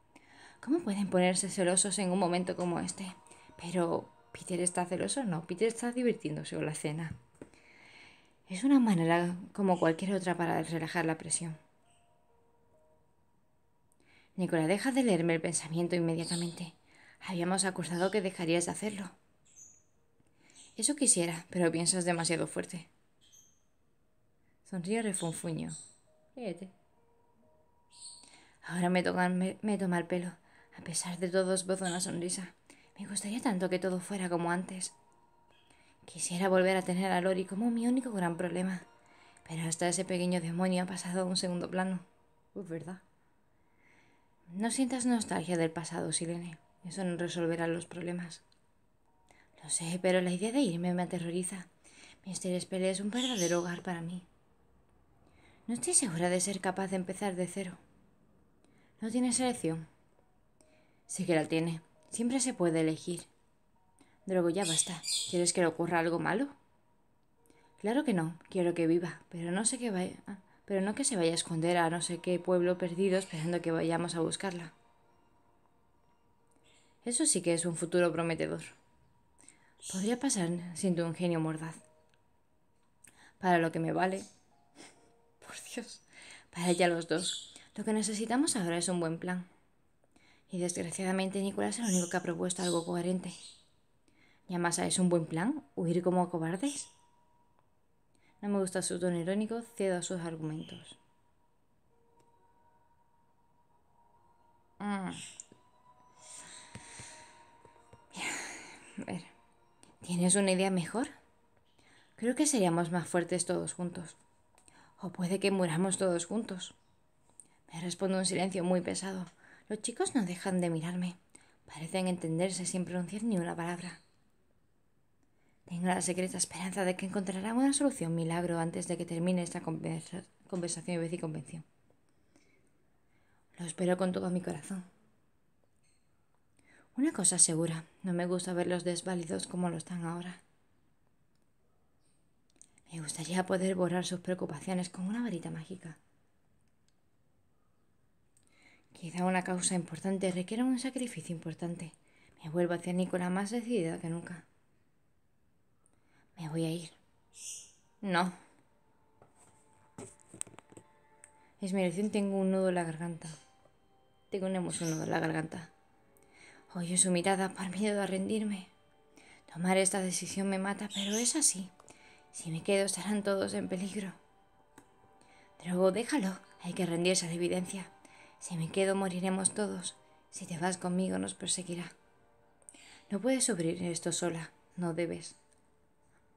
¿Cómo pueden ponerse celosos en un momento como este? Pero, ¿Peter está celoso? No, Peter está divirtiéndose con la cena. Es una manera como cualquier otra para relajar la presión. Nicola deja de leerme el pensamiento inmediatamente. Habíamos acusado que dejarías de hacerlo. Eso quisiera, pero piensas demasiado fuerte. Sonríe refunfuño. Fíjate. Ahora me, tocan, me, toma el pelo. A pesar de todo, esbozo una sonrisa. Me gustaría tanto que todo fuera como antes. Quisiera volver a tener a Lori como mi único gran problema. Pero hasta ese pequeño demonio ha pasado a un segundo plano. Pues verdad. No sientas nostalgia del pasado, Silene. Eso no resolverá los problemas. Lo sé, pero la idea de irme me aterroriza. Mr. Spell es un verdadero hogar para mí. No estoy segura de ser capaz de empezar de cero. No tiene selección. Sí que la tiene. Siempre se puede elegir. Drogo, ya basta. ¿Quieres que le ocurra algo malo? Claro que no. Quiero que viva. Pero no sé que vaya... Pero no que se vaya a esconder a no sé qué pueblo perdido esperando que vayamos a buscarla. Eso sí que es un futuro prometedor. Podría pasar sin tu ingenio mordaz. Para lo que me vale, Dios. Para ella los dos. Lo que necesitamos ahora es un buen plan. Y desgraciadamente Nicolás es el único que ha propuesto algo coherente. ¿Ya a es un buen plan? ¿Huir como cobardes? No me gusta su tono irónico, cedo a sus argumentos. Mm. ver, ¿tienes una idea mejor? Creo que seríamos más fuertes todos juntos. O puede que muramos todos juntos. Me responde un silencio muy pesado. Los chicos no dejan de mirarme. Parecen entenderse sin pronunciar ni una palabra. Tengo la secreta esperanza de que encontrará una solución milagro antes de que termine esta conversación y vez y convención. Lo espero con todo mi corazón. Una cosa segura, no me gusta verlos desválidos como lo están ahora. Me gustaría poder borrar sus preocupaciones con una varita mágica. Quizá una causa importante requiera un sacrificio importante. Me vuelvo hacia Nicola más decidida que nunca. Me voy a ir. No. Es mi elección, tengo un nudo en la garganta. Tengo un emoción nudo en la garganta. Oye su mirada por miedo a rendirme. Tomar esta decisión me mata, pero es así. Si me quedo estarán todos en peligro. Pero déjalo. Hay que rendirse a la evidencia. Si me quedo moriremos todos. Si te vas conmigo nos perseguirá. No puedes sufrir esto sola. No debes.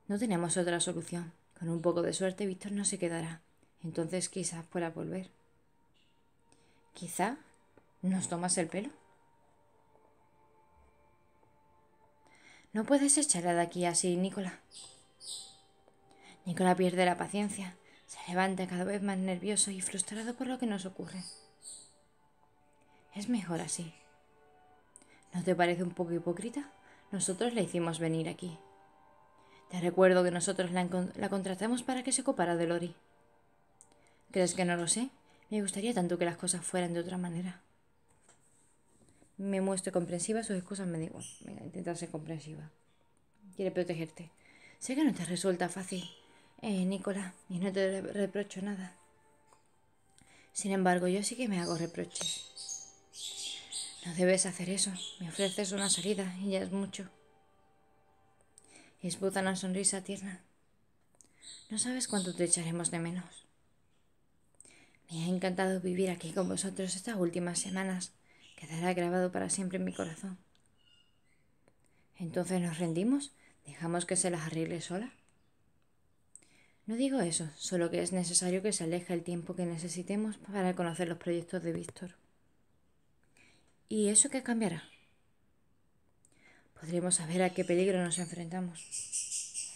No tenemos otra solución. Con un poco de suerte Víctor no se quedará. Entonces quizás pueda volver. Quizá nos tomas el pelo. No puedes echarla de aquí así, Nicola. Nicola pierde la paciencia, se levanta cada vez más nervioso y frustrado por lo que nos ocurre. Es mejor así. ¿No te parece un poco hipócrita? Nosotros la hicimos venir aquí. Te recuerdo que nosotros la, contratamos para que se ocupara de Lori. ¿Crees que no lo sé? Me gustaría tanto que las cosas fueran de otra manera. Me muestro comprensiva, sus excusas me digo, Venga, intenta ser comprensiva. Quiere protegerte. Sé que no te resulta fácil, eh, Nicola, y no te reprocho nada. Sin embargo, yo sí que me hago reproches. No debes hacer eso. Me ofreces una salida y ya es mucho. Esboza una sonrisa tierna. No sabes cuánto te echaremos de menos. Me ha encantado vivir aquí con vosotros estas últimas semanas. Quedará grabado para siempre en mi corazón. Entonces nos rendimos, dejamos que se las arregle sola. No digo eso, solo que es necesario que se aleje el tiempo que necesitemos para conocer los proyectos de Víctor. ¿Y eso qué cambiará? Podremos saber a qué peligro nos enfrentamos.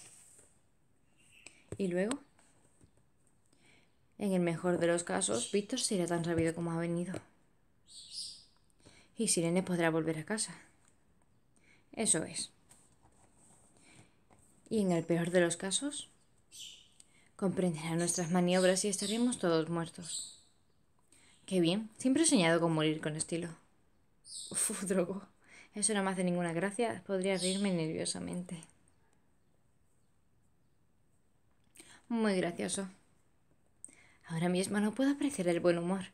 ¿Y luego? En el mejor de los casos, Víctor se irá tan rápido como ha venido. Y Sirene podrá volver a casa. Eso es. ¿Y en el peor de los casos? comprenderá nuestras maniobras y estaremos todos muertos. Qué bien, siempre he soñado con morir con estilo. Uf, drogo. Eso no me hace ninguna gracia, podría reírme nerviosamente. Muy gracioso. Ahora mismo no puedo apreciar el buen humor.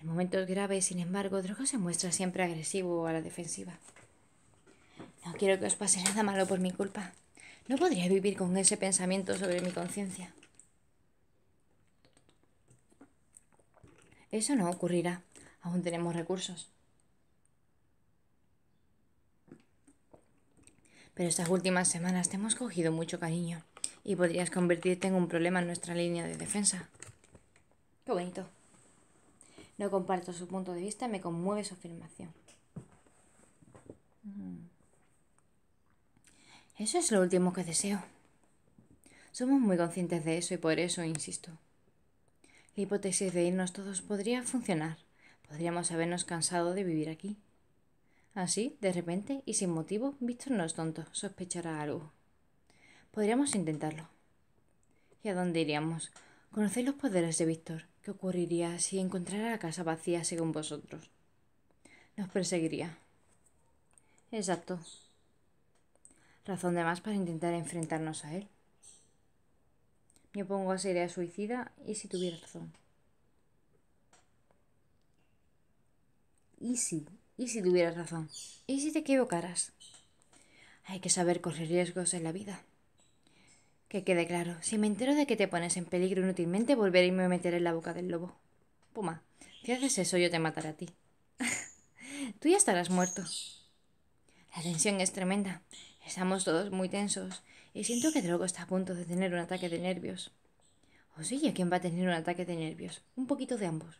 En momentos graves, sin embargo, Drogo se muestra siempre agresivo o a la defensiva. No quiero que os pase nada malo por mi culpa. No podría vivir con ese pensamiento sobre mi conciencia. Eso no ocurrirá. Aún tenemos recursos. Pero estas últimas semanas te hemos cogido mucho cariño y podrías convertirte en un problema en nuestra línea de defensa. Qué bonito. No comparto su punto de vista, me conmueve su afirmación. Mm. Eso es lo último que deseo. Somos muy conscientes de eso y por eso insisto. La hipótesis de irnos todos podría funcionar. Podríamos habernos cansado de vivir aquí. Así, de repente y sin motivo, Víctor no es tonto, sospechará algo. Podríamos intentarlo. ¿Y a dónde iríamos? Conocéis los poderes de Víctor. ¿Qué ocurriría si encontrara la casa vacía según vosotros? Nos perseguiría. Exacto. Razón de más para intentar enfrentarnos a él. Me pongo a esa idea suicida y si tuviera razón. ¿Y si? ¿Y si tuvieras razón? ¿Y si te equivocaras? Hay que saber correr riesgos en la vida. Que quede claro, si me entero de que te pones en peligro inútilmente, volveré y me meteré en la boca del lobo. Puma, si haces eso yo te mataré a ti. Tú ya estarás muerto. La tensión es tremenda. Estamos todos muy tensos y siento que Drogo está a punto de tener un ataque de nervios. O sí, ¿a quién va a tener un ataque de nervios? Un poquito de ambos.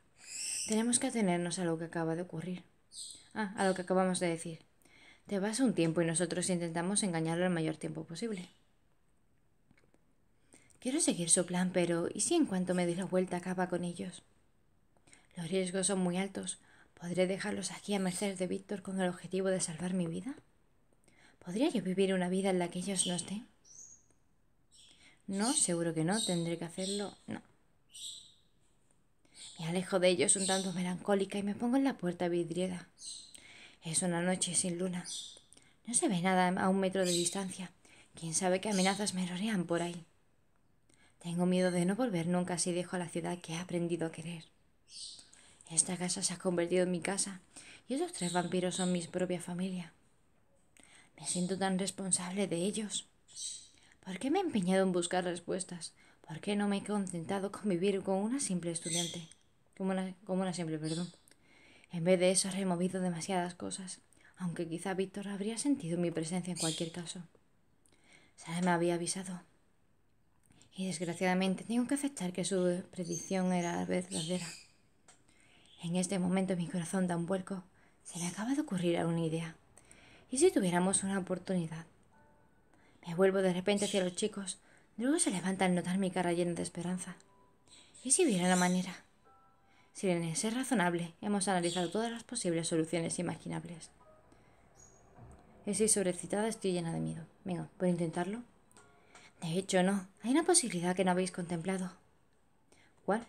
Tenemos que atenernos a lo que acaba de ocurrir. Ah, a lo que acabamos de decir. Te vas un tiempo y nosotros intentamos engañarlo el mayor tiempo posible. Quiero seguir su plan, pero ¿y si en cuanto me doy la vuelta acaba con ellos? Los riesgos son muy altos. ¿Podré dejarlos aquí a merced de Víctor con el objetivo de salvar mi vida? ¿Podría yo vivir una vida en la que ellos no estén? No, seguro que no, tendré que hacerlo. No. Me alejo de ellos un tanto melancólica y me pongo en la puerta vidriera. Es una noche sin luna. No se ve nada a un metro de distancia. Quién sabe qué amenazas me rodean por ahí. Tengo miedo de no volver nunca si dejo a la ciudad que he aprendido a querer. Esta casa se ha convertido en mi casa y esos tres vampiros son mi propia familia. Me siento tan responsable de ellos. ¿Por qué me he empeñado en buscar respuestas? ¿Por qué no me he contentado con vivir con una simple estudiante? Como una, como una simple, perdón. En vez de eso he removido demasiadas cosas, aunque quizá Víctor habría sentido mi presencia en cualquier caso. Sara me había avisado. Y desgraciadamente tengo que aceptar que su predicción era verdadera. En este momento mi corazón da un vuelco. Se me acaba de ocurrir a una idea. ¿Y si tuviéramos una oportunidad? Me vuelvo de repente hacia los chicos. Luego se levanta al notar mi cara llena de esperanza. ¿Y si hubiera la manera? si es razonable. Hemos analizado todas las posibles soluciones imaginables. Estoy sobrecitada, estoy llena de miedo. Venga, ¿puedo intentarlo? De hecho, no. Hay una posibilidad que no habéis contemplado. ¿Cuál?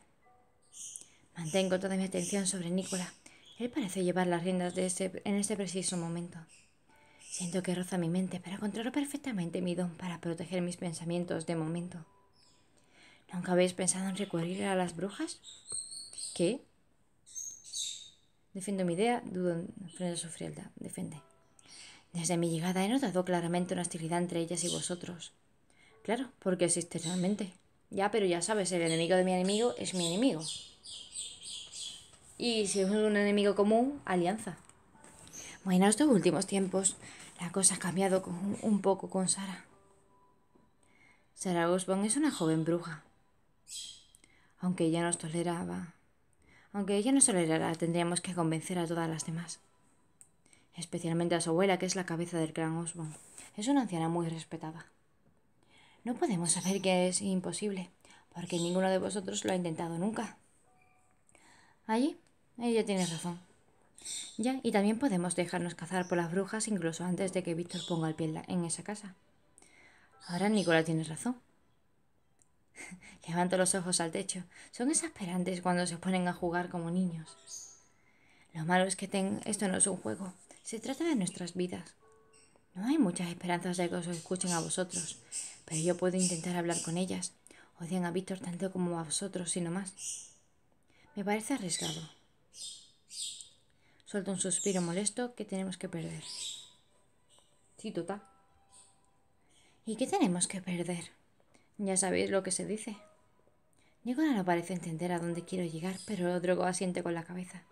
Mantengo toda mi atención sobre Nicola. Él parece llevar las riendas de este, en este preciso momento. Siento que roza mi mente, pero controlo perfectamente mi don para proteger mis pensamientos de momento. ¿Nunca habéis pensado en recurrir a las brujas? ¿Qué? Defiendo mi idea, dudo frente a su frialdad. Defiende. Desde mi llegada he notado claramente una hostilidad entre ellas y vosotros. Claro, porque existe realmente. Ya, pero ya sabes, el enemigo de mi enemigo es mi enemigo. Y si es un enemigo común, alianza. Bueno, estos últimos tiempos la cosa ha cambiado un poco con Sara. Sara Osborn es una joven bruja. Aunque ella nos toleraba, aunque ella nos tolerara, tendríamos que convencer a todas las demás. Especialmente a su abuela, que es la cabeza del clan Osborn. Es una anciana muy respetada. No podemos saber que es imposible, porque ninguno de vosotros lo ha intentado nunca. Allí, ella tiene razón. Ya, y también podemos dejarnos cazar por las brujas incluso antes de que Víctor ponga el pie en, esa casa. Ahora Nicola tiene razón. Levanto los ojos al techo. Son exasperantes cuando se ponen a jugar como niños. Lo malo es que esto no es un juego. Se trata de nuestras vidas. No hay muchas esperanzas de que os escuchen a vosotros, pero yo puedo intentar hablar con ellas. Odian a Víctor tanto como a vosotros, si no más. Me parece arriesgado, Suelta un suspiro molesto que tenemos que perder. Sí, total. ¿Y qué tenemos que perder? Ya sabéis lo que se dice. Nicola no parece entender a dónde quiero llegar, pero Drogo asiente con la cabeza.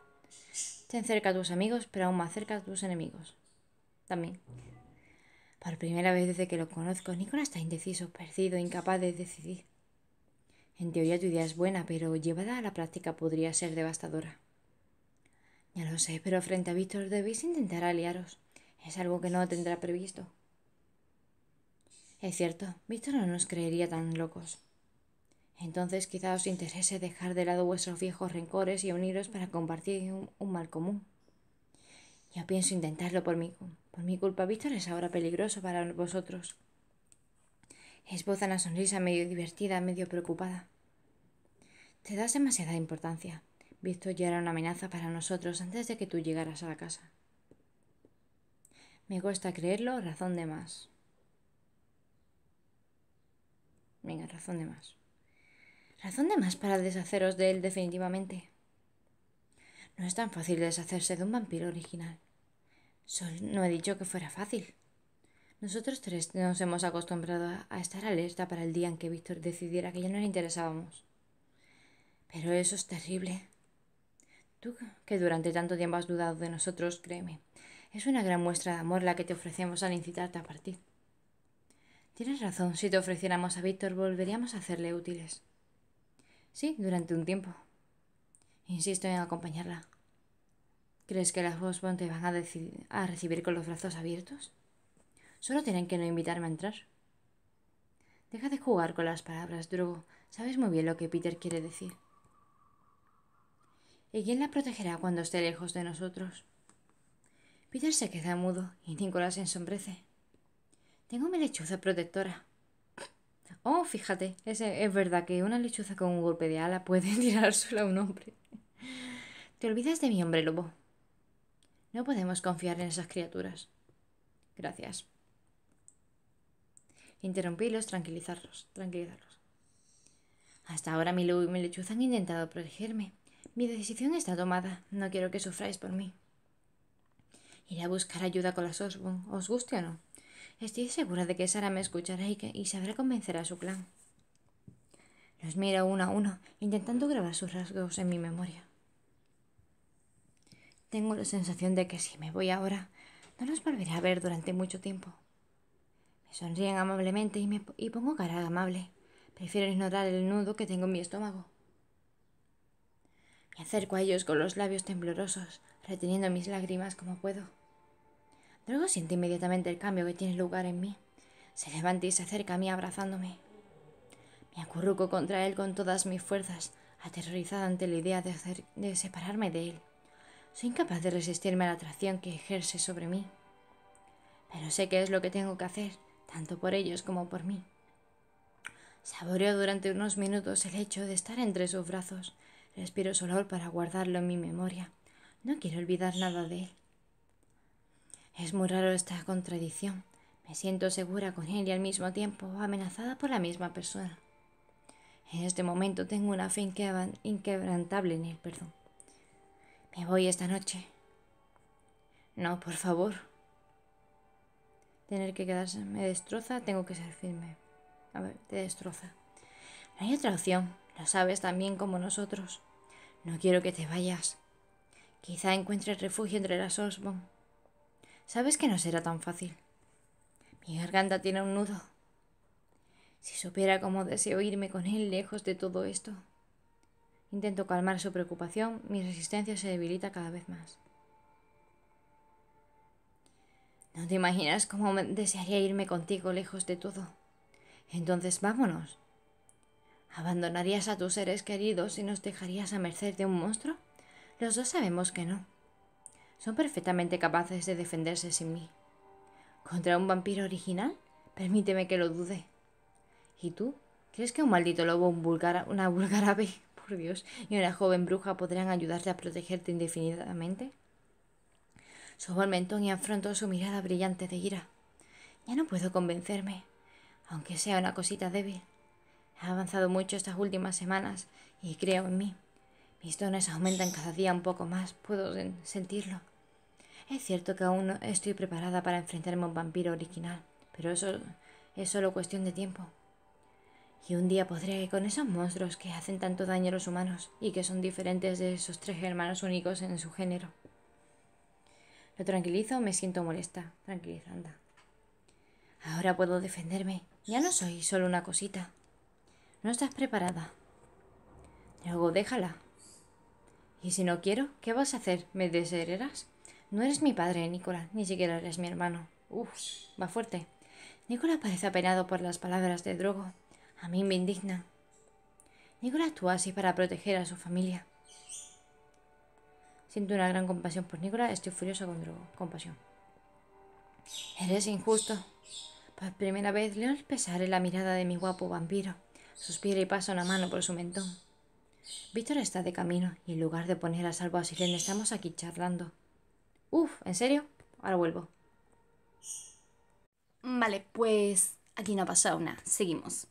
Ten cerca a tus amigos, pero aún más cerca a tus enemigos. También. Por primera vez desde que lo conozco, Nicola está indeciso, perdido, incapaz de decidir. En teoría tu idea es buena, pero llevada a la práctica podría ser devastadora. Ya lo sé, pero frente a Víctor debéis intentar aliaros. Es algo que no tendrá previsto. Es cierto, Víctor no nos creería tan locos. Entonces quizá os interese dejar de lado vuestros viejos rencores y uniros para compartir un, mal común. Yo pienso intentarlo por mi, por mi culpa. Víctor es ahora peligroso para vosotros. Esboza una sonrisa medio divertida, medio preocupada. Te das demasiada importancia. Visto ya era una amenaza para nosotros antes de que tú llegaras a la casa. Me cuesta creerlo, razón de más. Venga, razón de más. Razón de más para deshaceros de él definitivamente. No es tan fácil deshacerse de un vampiro original. Sol, no he dicho que fuera fácil. Nosotros tres nos hemos acostumbrado a estar alerta para el día en que Víctor decidiera que ya no le interesábamos. Pero eso es terrible. Tú, que durante tanto tiempo has dudado de nosotros, créeme, es una gran muestra de amor la que te ofrecemos al incitarte a partir. Tienes razón, si te ofreciéramos a Víctor volveríamos a hacerle útiles. Sí, durante un tiempo. Insisto en acompañarla. ¿Crees que las Bosbon te van a, a recibir con los brazos abiertos? Solo tienen que no invitarme a entrar. Deja de jugar con las palabras, Drogo. Sabes muy bien lo que Peter quiere decir. ¿Y quién la protegerá cuando esté lejos de nosotros? Peter se queda mudo y Nicolás se ensombrece. Tengo mi lechuza protectora. Oh, fíjate, es, verdad que una lechuza con un golpe de ala puede tirar suelo a un hombre. Te olvidas de mi hombre lobo. No podemos confiar en esas criaturas. Gracias. Interrumpílos, tranquilizarlos, tranquilizarlos. Hasta ahora mi lobo y mi lechuza han intentado protegerme, mi decisión está tomada. No quiero que sufráis por mí. Iré a buscar ayuda con las Osborn, os guste o no. Estoy segura de que Sara me escuchará y, que, sabrá convencer a su clan. Los miro uno a uno, intentando grabar sus rasgos en mi memoria. Tengo la sensación de que si me voy ahora, no los volveré a ver durante mucho tiempo. Me sonríen amablemente y, me, y pongo cara amable. Prefiero ignorar el nudo que tengo en mi estómago. Me acerco a ellos con los labios temblorosos, reteniendo mis lágrimas como puedo. luego siento inmediatamente el cambio que tiene lugar en mí. Se levanta y se acerca a mí abrazándome. Me acurruco contra él con todas mis fuerzas, aterrorizada ante la idea de, de separarme de él. Soy incapaz de resistirme a la atracción que ejerce sobre mí. Pero sé que es lo que tengo que hacer, tanto por ellos como por mí. Saboreo durante unos minutos el hecho de estar entre sus brazos Respiro solo para guardarlo en mi memoria. No quiero olvidar nada de él. Es muy raro esta contradicción. Me siento segura con él y al mismo tiempo amenazada por la misma persona. En este momento tengo una fe inquebrantable en él, perdón. Me voy esta noche. No, por favor. Tener que quedarse me destroza, tengo que ser firme. A ver, te destroza. No hay otra opción. Lo sabes tan bien como nosotros. No quiero que te vayas. Quizá encuentres refugio entre las Osborn. Sabes que no será tan fácil. Mi garganta tiene un nudo. Si supiera cómo deseo irme con él lejos de todo esto. Intento calmar su preocupación, mi resistencia se debilita cada vez más. No te imaginas cómo desearía irme contigo lejos de todo. Entonces vámonos. ¿Abandonarías a tus seres queridos y nos dejarías a merced de un monstruo? Los dos sabemos que no. Son perfectamente capaces de defenderse sin mí. ¿Contra un vampiro original? Permíteme que lo dude. ¿Y tú? ¿Crees que un maldito lobo, un una vulgar ave, por Dios, y una joven bruja podrán ayudarte a protegerte indefinidamente? Sobó el mentón y afrontó su mirada brillante de ira. Ya no puedo convencerme, aunque sea una cosita débil. Ha avanzado mucho estas últimas semanas y creo en mí. Mis dones aumentan cada día un poco más, puedo sentirlo. Es cierto que aún no estoy preparada para enfrentarme a un vampiro original, pero eso es solo cuestión de tiempo. Y un día podré con esos monstruos que hacen tanto daño a los humanos y que son diferentes de esos tres hermanos únicos en su género. Lo tranquilizo, me siento molesta. Tranquilizanda. Ahora puedo defenderme. Ya no soy solo una cosita. No estás preparada. Luego déjala. ¿Y si no quiero? ¿Qué vas a hacer? ¿Me deshereras? No eres mi padre, Nicola, ni siquiera eres mi hermano. Uf, va fuerte. Nicola parece apenado por las palabras de Drogo. A mí me indigna. Nicola actúa así para proteger a su familia. Siento una gran compasión por Nicola, estoy furiosa con Drogo. Compasión. Eres injusto. Por primera vez leo el pesar en la mirada de mi guapo vampiro. Suspira y pasa una mano por su mentón. Víctor está de camino y en lugar de poner a salvo a Silene, estamos aquí charlando. Uf, ¿en serio? Ahora vuelvo. Vale, pues aquí no ha pasado nada. Seguimos.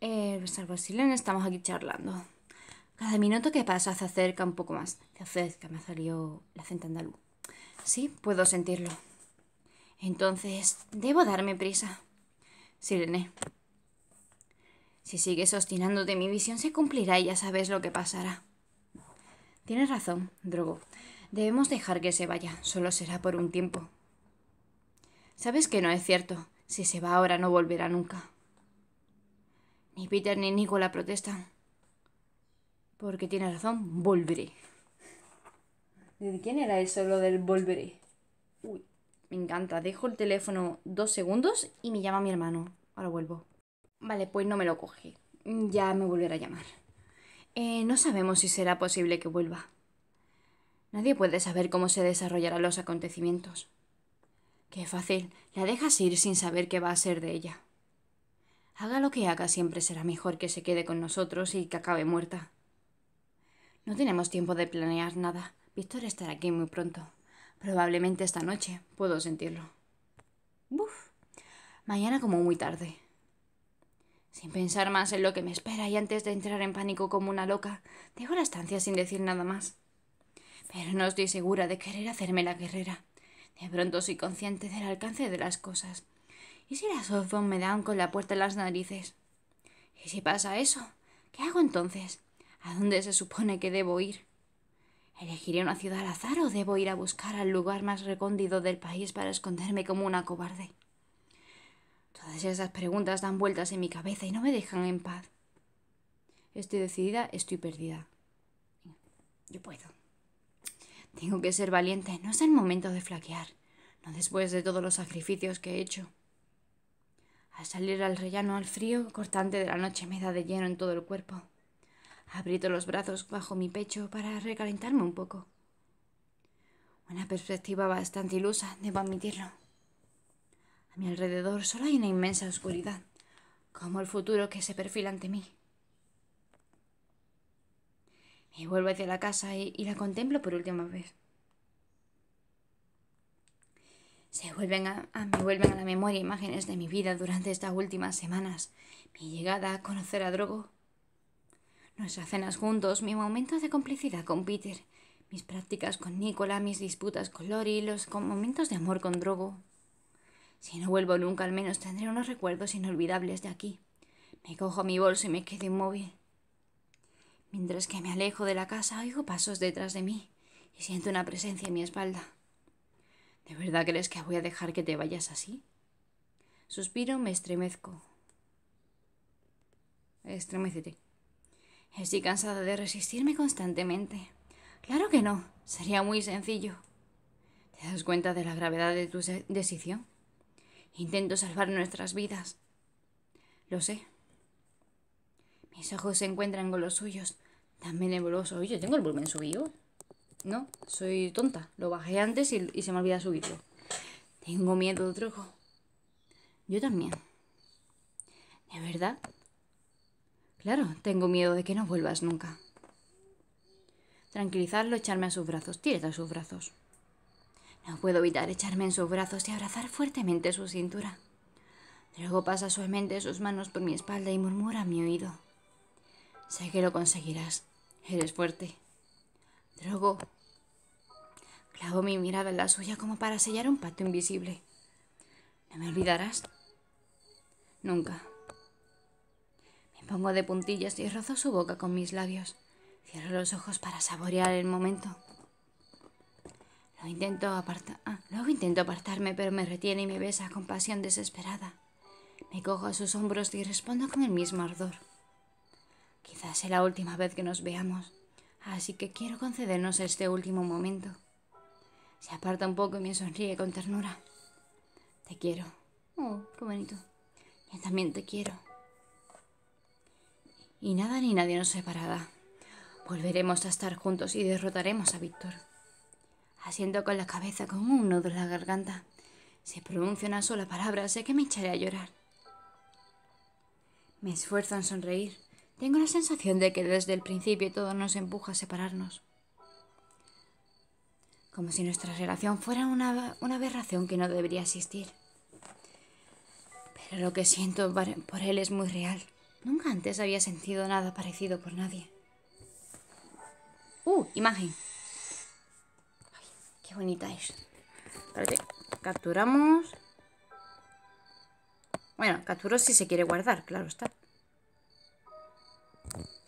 Eh, salvo a Silene, estamos aquí charlando. Cada minuto que pasa se acerca un poco más. Se Que me salió la acento andaluz. Sí, puedo sentirlo. Entonces, debo darme prisa. Silene... Si sigues de mi visión se cumplirá y ya sabes lo que pasará. Tienes razón, Drogo. Debemos dejar que se vaya, solo será por un tiempo. Sabes que no es cierto. Si se va ahora no volverá nunca. Ni Peter ni Nicola protestan. Porque tiene razón, volveré. ¿De quién era eso lo del volveré? Uy, me encanta. Dejo el teléfono dos segundos y me llama mi hermano. Ahora vuelvo. Vale, pues no me lo coge. Ya me volverá a llamar. Eh, no sabemos si será posible que vuelva. Nadie puede saber cómo se desarrollarán los acontecimientos. Qué fácil, la dejas ir sin saber qué va a ser de ella. Haga lo que haga, siempre será mejor que se quede con nosotros y que acabe muerta. No tenemos tiempo de planear nada. Víctor estará aquí muy pronto. Probablemente esta noche, puedo sentirlo. Buf. Mañana como muy tarde. Sin pensar más en lo que me espera y antes de entrar en pánico como una loca, dejo la estancia sin decir nada más. Pero no estoy segura de querer hacerme la guerrera. De pronto soy consciente del alcance de las cosas. ¿Y si las Osborne me dan con la puerta en las narices? ¿Y si pasa eso? ¿Qué hago entonces? ¿A dónde se supone que debo ir? ¿Elegiré una ciudad al azar o debo ir a buscar al lugar más recóndido del país para esconderme como una cobarde? Todas esas preguntas dan vueltas en mi cabeza y no me dejan en paz. Estoy decidida, estoy perdida. Yo puedo. Tengo que ser valiente, no es el momento de flaquear, no después de todos los sacrificios que he hecho. Al salir al rellano al frío cortante de la noche me da de lleno en todo el cuerpo. Abrito los brazos bajo mi pecho para recalentarme un poco. Una perspectiva bastante ilusa, debo admitirlo. A mi alrededor solo hay una inmensa oscuridad, como el futuro que se perfila ante mí. Me vuelvo hacia la casa y, la contemplo por última vez. Se vuelven a, me vuelven a la memoria imágenes de mi vida durante estas últimas semanas, mi llegada a conocer a Drogo, nuestras cenas juntos, mi momentos de complicidad con Peter, mis prácticas con Nicola, mis disputas con Lori, los momentos de amor con Drogo. Si no vuelvo nunca, al menos tendré unos recuerdos inolvidables de aquí. Me cojo mi bolso y me quedo inmóvil. Mientras que me alejo de la casa, oigo pasos detrás de mí y siento una presencia en mi espalda. ¿De verdad crees que voy a dejar que te vayas así? Suspiro, me estremezco. Estremecete. Estoy cansada de resistirme constantemente. Claro que no, sería muy sencillo. ¿Te das cuenta de la gravedad de tu decisión? Intento salvar nuestras vidas. Lo sé. Mis ojos se encuentran con los suyos, tan ¿Y ¿Yo tengo el volumen subido. No, soy tonta. Lo bajé antes y, se me olvida subirlo. Tengo miedo, de truco. Yo también. ¿De verdad? Claro, tengo miedo de que no vuelvas nunca. Tranquilizarlo, echarme a sus brazos. Tírate a sus brazos. No puedo evitar echarme en sus brazos y abrazar fuertemente su cintura. Luego pasa suavemente sus manos por mi espalda y murmura a mi oído. Sé que lo conseguirás. Eres fuerte. Luego Clavo mi mirada en la suya como para sellar un pacto invisible. ¿No me olvidarás? Nunca. Me pongo de puntillas y rozo su boca con mis labios. Cierro los ojos para saborear el momento intento ah, luego intento apartarme, pero me retiene y me besa con pasión desesperada. Me cojo a sus hombros y respondo con el mismo ardor. Quizás sea la última vez que nos veamos, así que quiero concedernos este último momento. Se aparta un poco y me sonríe con ternura. Te quiero. Oh, qué bonito. Yo también te quiero. Y nada ni nadie nos separará. Volveremos a estar juntos y derrotaremos a Víctor. Asiento con la cabeza con un nudo en la garganta. Si pronuncio una sola palabra, sé que me echaré a llorar. Me esfuerzo en sonreír. Tengo la sensación de que desde el principio todo nos empuja a separarnos. Como si nuestra relación fuera una, una aberración que no debería existir. Pero lo que siento por él es muy real. Nunca antes había sentido nada parecido por nadie. ¡Uh! Imagen. Qué bonita es. Espérate. capturamos. Bueno, capturo si se quiere guardar, claro está.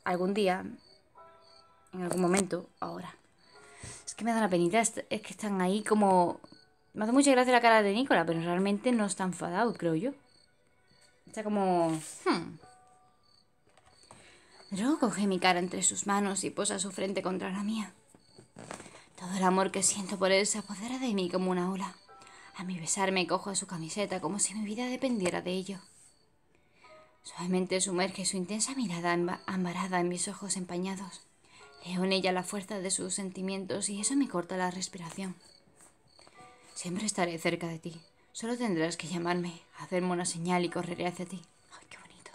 Algún día, en algún momento, ahora. Es que me da la penita, es que están ahí como... Me hace mucha gracia la cara de Nicola, pero realmente no está enfadado, creo yo. Está como... Hmm. coge mi cara entre sus manos y posa su frente contra la mía. Todo el amor que siento por él se apodera de mí como una ola. A mi besarme cojo a su camiseta como si mi vida dependiera de ello. Suavemente sumerge su intensa mirada ambarada en mis ojos empañados. Leo en ella la fuerza de sus sentimientos y eso me corta la respiración. Siempre estaré cerca de ti. Solo tendrás que llamarme, hacerme una señal y correré hacia ti. Ay, qué bonito.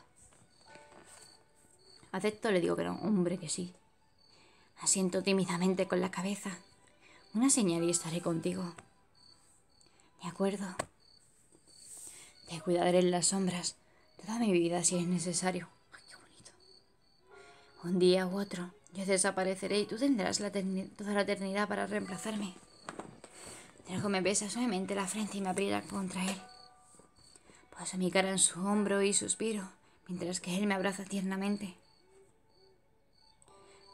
Acepto, le digo pero hombre que sí. Asiento tímidamente con la cabeza. Una señal y estaré contigo. De acuerdo. Te cuidaré en las sombras toda mi vida si es necesario. qué bonito. Un día u otro yo desapareceré y tú tendrás toda la eternidad para reemplazarme. Traigo me besa suavemente la frente y me aprieta contra él. Paso mi cara en su hombro y suspiro, mientras que él me abraza tiernamente.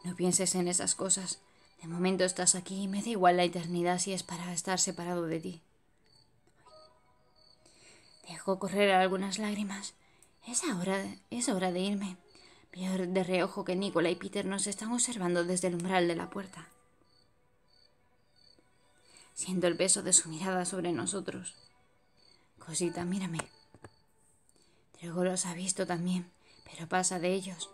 No pienses en esas cosas. De momento estás aquí y me da igual la eternidad si es para estar separado de ti. Dejo correr algunas lágrimas. Es hora, es hora de irme. Peor de reojo que Nicola y Peter nos están observando desde el umbral de la puerta. Siento el peso de su mirada sobre nosotros. Cosita, mírame. Trego los ha visto también, pero pasa de ellos.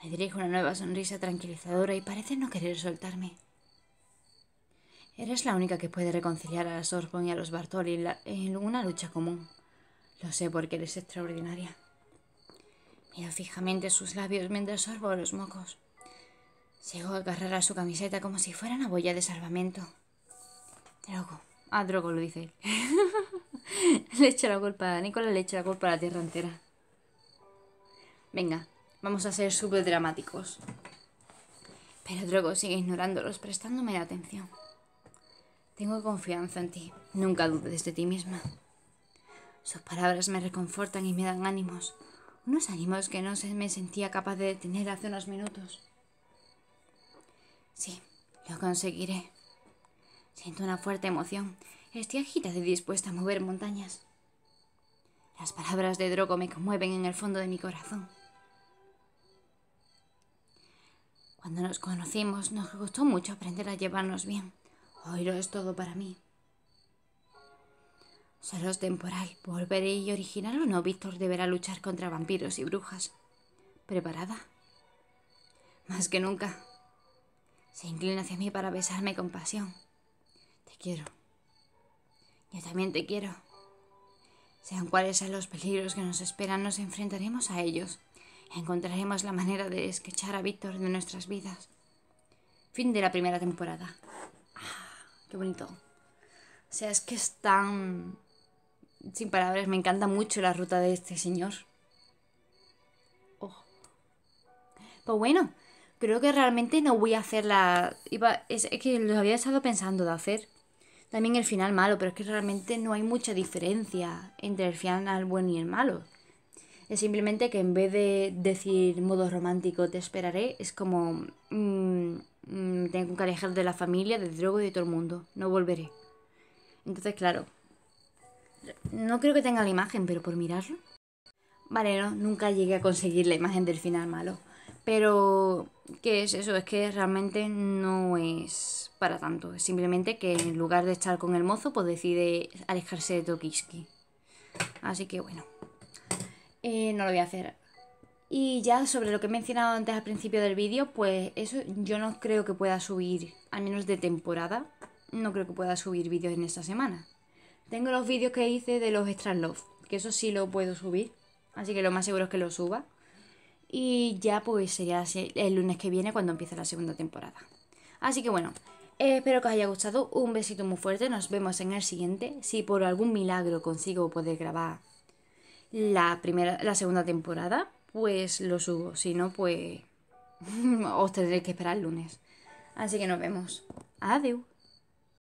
Me dirijo una nueva sonrisa tranquilizadora y parece no querer soltarme. Eres la única que puede reconciliar a la Sorbonne y a los Bartoli en, una lucha común. Lo sé porque eres extraordinaria. Mira fijamente sus labios mientras sorbo los mocos. Llegó a agarrar a su camiseta como si fuera una boya de salvamento. Drogo. Ah, Drogo lo dice le echa la culpa a nicola le echa la culpa a la tierra entera. Venga, vamos a ser súper dramáticos. Pero Drogo sigue ignorándolos, prestándome la atención. Tengo confianza en ti. Nunca dudes de ti misma. Sus palabras me reconfortan y me dan ánimos. Unos ánimos que no se me sentía capaz de tener hace unos minutos. Sí, lo conseguiré. Siento una fuerte emoción. Estoy agitada y dispuesta a mover montañas. Las palabras de Drogo me conmueven en el fondo de mi corazón. Cuando nos conocimos nos gustó mucho aprender a llevarnos bien. Hoy lo es todo para mí. Solo es temporal. Volveré y original o no, Víctor deberá luchar contra vampiros y brujas. ¿Preparada? Más que nunca. Se inclina hacia mí para besarme con pasión. Te quiero. Yo también te quiero. Sean cuales sean los peligros que nos esperan, nos enfrentaremos a ellos. Encontraremos la manera de escuchar a Víctor de nuestras vidas. Fin de la primera temporada. Qué bonito. O sea, es que es tan... Sin palabras, me encanta mucho la ruta de este señor. Oh. Pues bueno, creo que realmente no voy a hacer la... Iba... Es, que lo había estado pensando de hacer. También el final malo, pero es que realmente no hay mucha diferencia entre el final bueno y el malo. Es simplemente que en vez de decir modo romántico te esperaré, es como... Mm, Mm, tengo que alejar de la familia, del drogo y de todo el mundo. No volveré. Entonces, claro. No creo que tenga la imagen, pero por mirarlo. Vale, no, nunca llegué a conseguir la imagen del final malo. Pero, ¿qué es eso? Es que realmente no es para tanto. Es simplemente que en lugar de estar con el mozo, pues decide alejarse de Tokiski. Así que bueno. Eh, no lo voy a hacer. Y ya sobre lo que he mencionado antes al principio del vídeo, pues eso yo no creo que pueda subir, al menos de temporada, no creo que pueda subir vídeos en esta semana. Tengo los vídeos que hice de los strand love, que eso sí lo puedo subir, así que lo más seguro es que lo suba. Y ya pues sería el lunes que viene cuando empiece la segunda temporada. Así que bueno, espero que os haya gustado, un besito muy fuerte, nos vemos en el siguiente. Si por algún milagro consigo poder grabar la, primera, la segunda temporada, pues lo subo. Si no, pues os tendré que esperar el lunes. Así que nos vemos. Adiós.